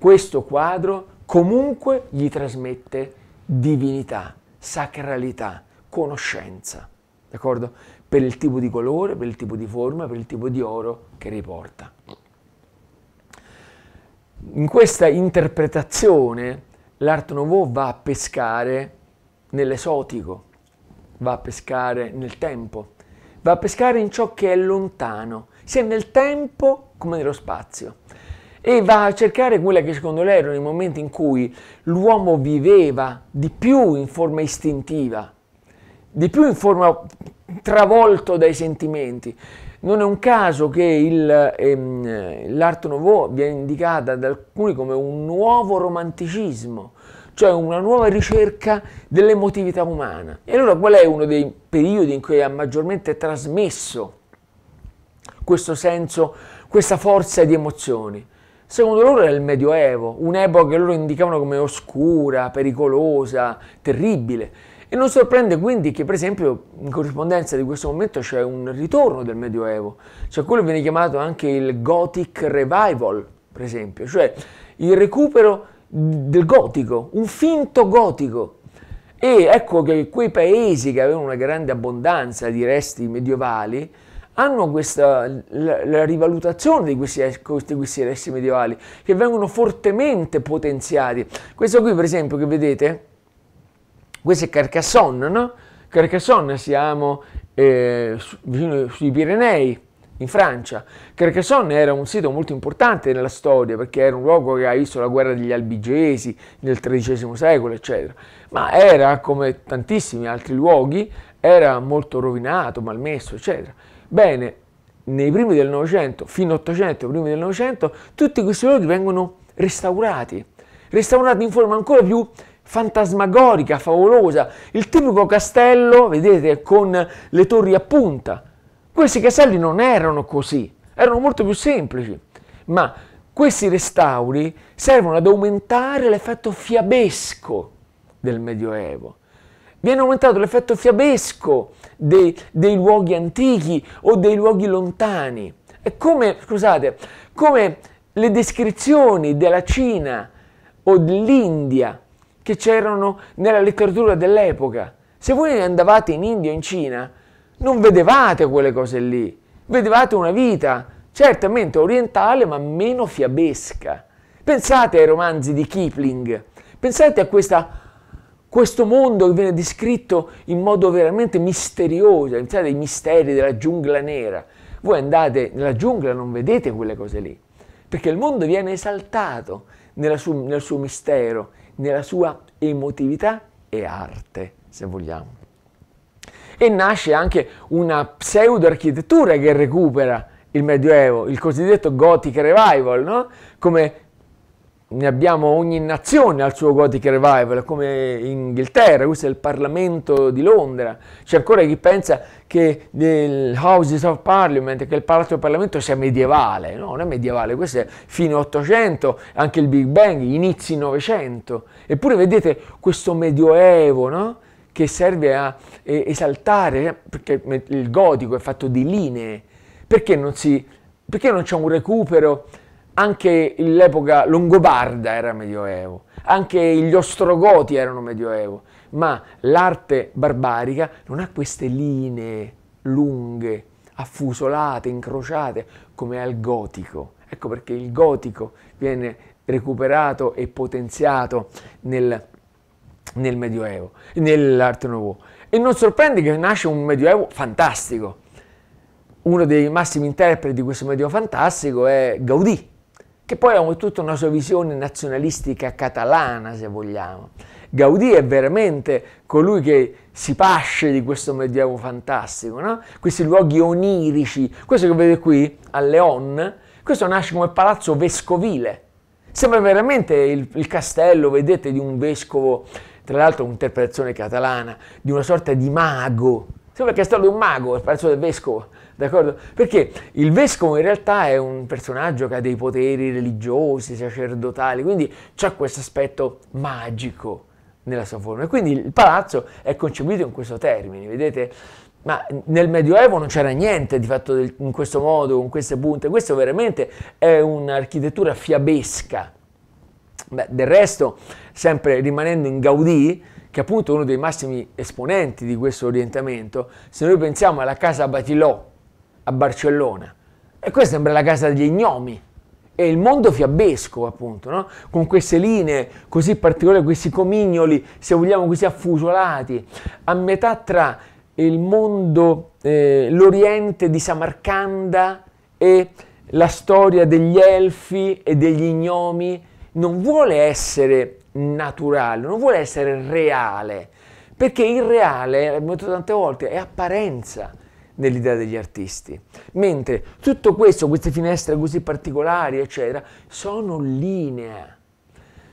questo quadro comunque gli trasmette divinità, sacralità, conoscenza, d'accordo? Per il tipo di colore, per il tipo di forma, per il tipo di oro che riporta. In questa interpretazione l'Art Nouveau va a pescare nell'esotico, va a pescare nel tempo, va a pescare in ciò che è lontano, sia nel tempo come nello spazio e va a cercare quella che secondo lei erano i momenti in cui l'uomo viveva di più in forma istintiva, di più in forma travolto dai sentimenti. Non è un caso che il, ehm, l'Art Nouveau viene indicata da alcuni come un nuovo romanticismo, cioè una nuova ricerca dell'emotività umana. E allora qual è uno dei periodi in cui ha maggiormente trasmesso questo senso, questa forza di emozioni? Secondo loro era il Medioevo, un'epoca che loro indicavano come oscura, pericolosa, terribile. E non sorprende quindi che, per esempio, in corrispondenza di questo momento c'è un ritorno del Medioevo, cioè quello viene chiamato anche il Gothic Revival, per esempio, cioè il recupero del gotico, un finto gotico. E ecco che quei paesi che avevano una grande abbondanza di resti medievali hanno questa, la, la, rivalutazione di questi, ecco, di questi resti medievali, che vengono fortemente potenziati. Questo qui, per esempio, che vedete, questo è Carcassonne, no? Carcassonne siamo eh, su, sui Pirenei, in Francia. Carcassonne era un sito molto importante nella storia perché era un luogo che ha visto la guerra degli albigesi nel XIII secolo, eccetera. Ma era, come tantissimi altri luoghi, era molto rovinato, malmesso, eccetera. Bene, nei primi del Novecento, fino all'Ottocento, primi del Novecento, tutti questi luoghi vengono restaurati, restaurati in forma ancora più fantasmagorica, favolosa, il tipico castello, vedete, con le torri a punta. Questi castelli non erano così, erano molto più semplici, ma questi restauri servono ad aumentare l'effetto fiabesco del Medioevo. Viene aumentato l'effetto fiabesco dei, dei luoghi antichi o dei luoghi lontani. È come, scusate, come le descrizioni della Cina o dell'India che c'erano nella letteratura dell'epoca. Se voi andavate in India o in Cina, non vedevate quelle cose lì, vedevate una vita certamente orientale ma meno fiabesca. Pensate ai romanzi di Kipling, pensate a questa questo mondo che viene descritto in modo veramente misterioso, pensate cioè ai misteri della giungla nera. Voi andate nella giungla e non vedete quelle cose lì, perché il mondo viene esaltato sua, nel suo mistero, nella sua emotività e arte, se vogliamo. E nasce anche una pseudo-architettura che recupera il Medioevo, il cosiddetto Gothic Revival, no? come ne abbiamo ogni nazione al suo Gothic Revival, come in Inghilterra, questo è il Parlamento di Londra. C'è ancora chi pensa che il Houses of Parliament, che il Palazzo del Parlamento sia medievale, no, non è medievale, questo è fine all'Ottocento, anche il Big Bang, inizi Novecento. Eppure vedete questo medioevo, no? che serve a esaltare, perché il gotico è fatto di linee, perché non, si, perché non c'è un recupero anche l'epoca longobarda era medioevo, anche gli ostrogoti erano medioevo, ma l'arte barbarica non ha queste linee lunghe, affusolate, incrociate come al gotico. Ecco perché il gotico viene recuperato e potenziato nel, nel Medioevo, nell'Arte Nouveau. E non sorprende che nasce un Medioevo fantastico. Uno dei massimi interpreti di questo Medioevo fantastico è Gaudì, che poi ha tutta una sua visione nazionalistica catalana, se vogliamo. Gaudì è veramente colui che si pasce di questo medievo fantastico, no? questi luoghi onirici. Questo che vedete qui a Leon, questo nasce come palazzo vescovile. Sembra veramente il, il castello, vedete, di un vescovo, tra l'altro un'interpretazione catalana, di una sorta di mago, sì, perché è stato un mago, il palazzo del vescovo, d'accordo? Perché il vescovo in realtà è un personaggio che ha dei poteri religiosi, sacerdotali, quindi c'è questo aspetto magico nella sua forma. E quindi il palazzo è concepito in questo termine, vedete? Ma nel Medioevo non c'era niente di fatto del, in questo modo, con queste punte. Questo veramente è un'architettura fiabesca. Beh, del resto, sempre rimanendo in Gaudì, che è appunto uno dei massimi esponenti di questo orientamento, se noi pensiamo alla casa Batilò a Barcellona, e questa sembra la casa degli ignomi, è il mondo fiabesco appunto, no? con queste linee così particolari, questi comignoli, se vogliamo così affusolati, a metà tra il mondo, eh, l'Oriente di Samarcanda e la storia degli elfi e degli ignomi, non vuole essere naturale, non vuole essere reale, perché il reale, l'abbiamo detto tante volte, è apparenza nell'idea degli artisti. Mentre tutto questo, queste finestre così particolari, eccetera, sono linea.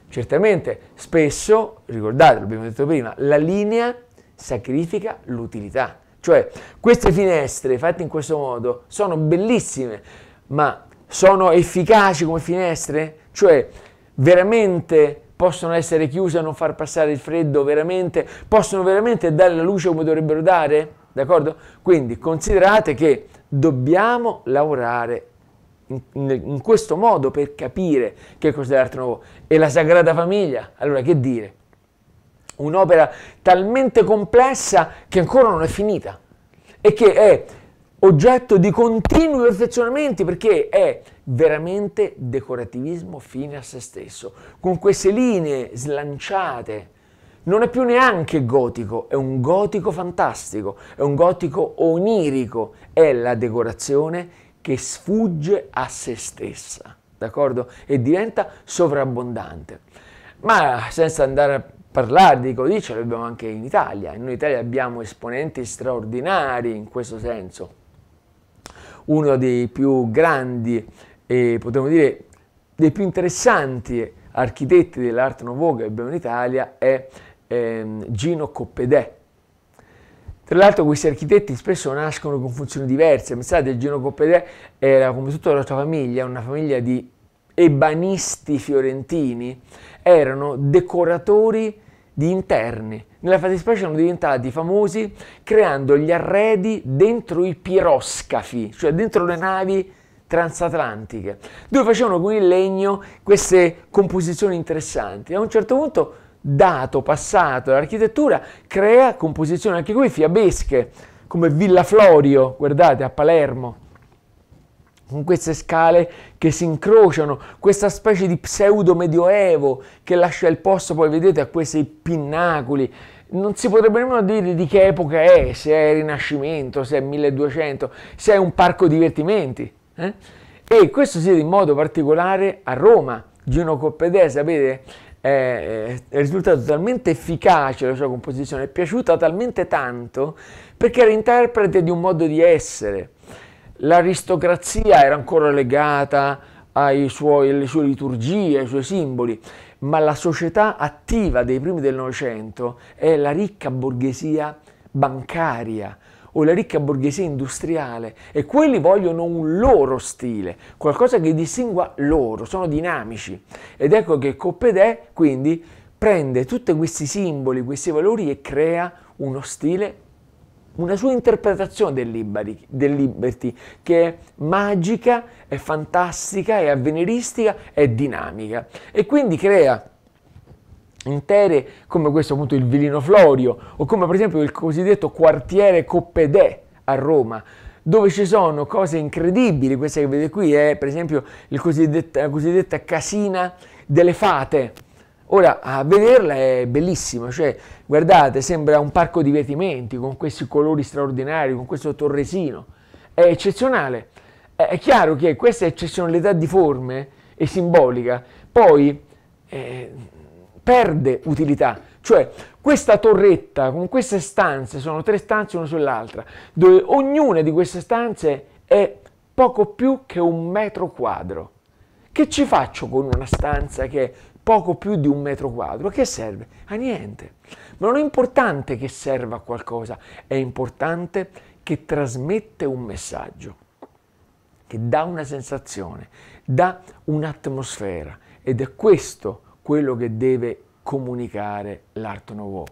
Certamente, spesso, ricordate, l'abbiamo detto prima, la linea sacrifica l'utilità. Cioè, queste finestre fatte in questo modo sono bellissime, ma sono efficaci come finestre? Cioè, veramente possono essere chiuse a non far passare il freddo veramente, possono veramente dare la luce come dovrebbero dare, d'accordo? Quindi considerate che dobbiamo lavorare in, in questo modo per capire che cos'è l'arte nuovo e la Sagrada Famiglia, allora che dire? Un'opera talmente complessa che ancora non è finita e che è oggetto di continui perfezionamenti perché è veramente decorativismo fine a se stesso, con queste linee slanciate. Non è più neanche gotico, è un gotico fantastico, è un gotico onirico, è la decorazione che sfugge a se stessa, d'accordo? E diventa sovrabbondante. Ma senza andare a parlare di codice, lo abbiamo anche in Italia, noi in Italia abbiamo esponenti straordinari in questo senso uno dei più grandi e potremmo dire dei più interessanti architetti dell'Art Nouveau che abbiamo in Italia è ehm, Gino Coppedè. Tra l'altro questi architetti spesso nascono con funzioni diverse, pensate Gino Coppedè era come tutta la sua famiglia, una famiglia di ebanisti fiorentini, erano decoratori di interni, nella fattispecie sono diventati famosi creando gli arredi dentro i piroscafi, cioè dentro le navi transatlantiche, dove facevano con il legno queste composizioni interessanti. A un certo punto, dato, passato, l'architettura crea composizioni anche qui fiabesche, come Villa Florio, guardate, a Palermo, con queste scale che si incrociano, questa specie di pseudo medioevo che lascia il posto, poi vedete, a questi pinnacoli. Non si potrebbe nemmeno dire di che epoca è, se è Rinascimento, se è 1200, se è un parco divertimenti. Eh? E questo si vede in modo particolare a Roma. Gino Coppedè, sapete, è, è risultato talmente efficace la sua composizione, è piaciuta talmente tanto perché era interprete di un modo di essere l'aristocrazia era ancora legata suoi, alle sue liturgie, ai suoi simboli, ma la società attiva dei primi del Novecento è la ricca borghesia bancaria o la ricca borghesia industriale e quelli vogliono un loro stile, qualcosa che distingua loro, sono dinamici. Ed ecco che Coppedè quindi prende tutti questi simboli, questi valori e crea uno stile una sua interpretazione del, Liberty, del Liberty che è magica, è fantastica, è avveniristica, è dinamica e quindi crea intere come questo appunto il Vilino Florio o come per esempio il cosiddetto quartiere Coppedè a Roma dove ci sono cose incredibili, questa che vedete qui è per esempio cosiddetta, la cosiddetta casina delle fate. Ora, a vederla è bellissima, cioè Guardate, sembra un parco divertimenti con questi colori straordinari, con questo torresino. È eccezionale. È chiaro che questa eccezionalità di forme e simbolica poi eh, perde utilità. Cioè, questa torretta con queste stanze, sono tre stanze una sull'altra, dove ognuna di queste stanze è poco più che un metro quadro. Che ci faccio con una stanza che è poco più di un metro quadro? che serve? A niente. Ma non è importante che serva a qualcosa, è importante che trasmette un messaggio, che dà una sensazione, dà un'atmosfera ed è questo quello che deve comunicare l'Art Nouveau.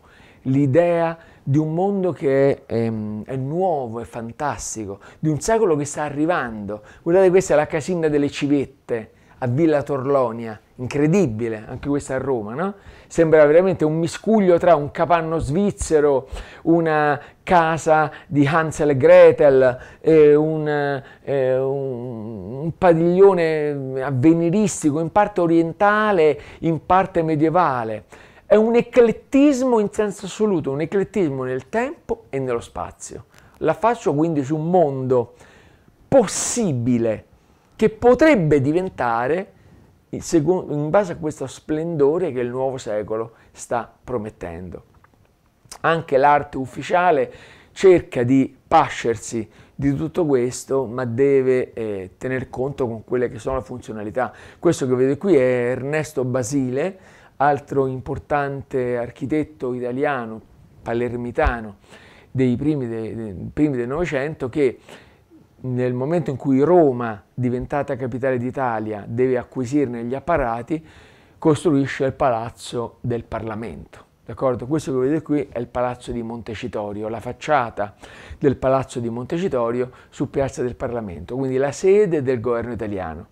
L'idea di un mondo che è, è, ehm, è, nuovo, è fantastico, di un secolo che sta arrivando. Guardate, questa è la casina delle civette a Villa Torlonia, incredibile, anche questa a Roma, no? sembra veramente un miscuglio tra un capanno svizzero, una casa di Hansel e Gretel, eh, un, eh, un, un, padiglione avveniristico, in parte orientale, in parte medievale. È un eclettismo in senso assoluto, un eclettismo nel tempo e nello spazio. La faccio quindi su un mondo possibile che potrebbe diventare in base a questo splendore che il nuovo secolo sta promettendo. Anche l'arte ufficiale cerca di pascersi di tutto questo, ma deve eh, tener conto con quelle che sono le funzionalità. Questo che vedete qui è Ernesto Basile, altro importante architetto italiano, palermitano, dei primi, del Novecento, che nel momento in cui Roma, diventata capitale d'Italia, deve acquisirne gli apparati, costruisce il palazzo del Parlamento. D'accordo? Questo che vedete qui è il palazzo di Montecitorio, la facciata del palazzo di Montecitorio su Piazza del Parlamento, quindi la sede del governo italiano.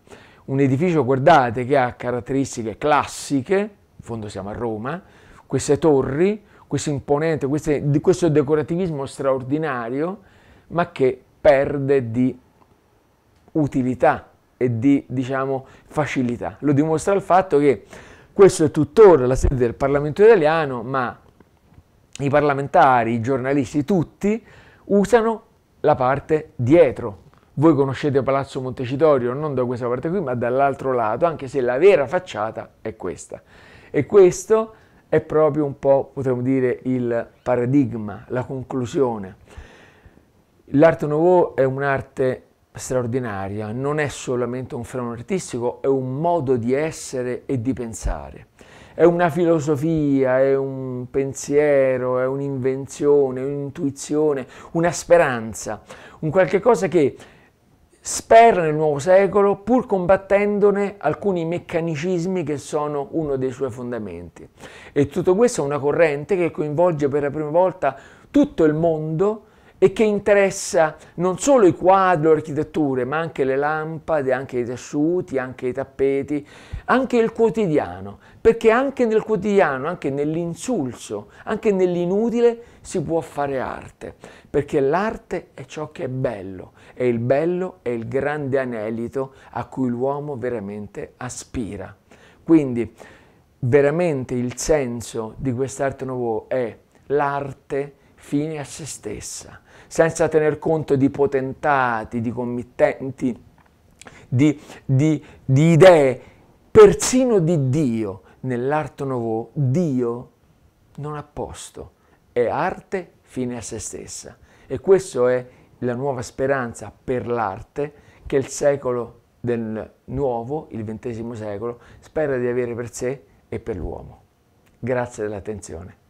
Un edificio, guardate, che ha caratteristiche classiche, in fondo siamo a Roma, queste torri, questo imponente, queste, questo decorativismo straordinario, ma che perde di utilità e di diciamo, facilità. Lo dimostra il fatto che questo è tuttora la sede del Parlamento italiano, ma i parlamentari, i giornalisti, tutti usano la parte dietro. Voi conoscete Palazzo Montecitorio non da questa parte qui, ma dall'altro lato, anche se la vera facciata è questa. E questo è proprio un po', potremmo dire, il paradigma, la conclusione L'arte nouveau è un'arte straordinaria, non è solamente un fenomeno artistico, è un modo di essere e di pensare. È una filosofia, è un pensiero, è un'invenzione, un'intuizione, una speranza, un qualche cosa che spera nel nuovo secolo pur combattendone alcuni meccanicismi che sono uno dei suoi fondamenti. E tutto questo è una corrente che coinvolge per la prima volta tutto il mondo, e che interessa non solo i quadri, le architetture, ma anche le lampade, anche i tessuti, anche i tappeti, anche il quotidiano, perché anche nel quotidiano, anche nell'insulso, anche nell'inutile si può fare arte, perché l'arte è ciò che è bello e il bello è il grande anelito a cui l'uomo veramente aspira. Quindi veramente il senso di quest'arte nuovo è l'arte fine a se stessa senza tener conto di potentati, di committenti, di, di, di idee, persino di Dio. Nell'art nouveau Dio non ha posto, è arte fine a se stessa. E questa è la nuova speranza per l'arte che il secolo del nuovo, il XX secolo, spera di avere per sé e per l'uomo. Grazie dell'attenzione.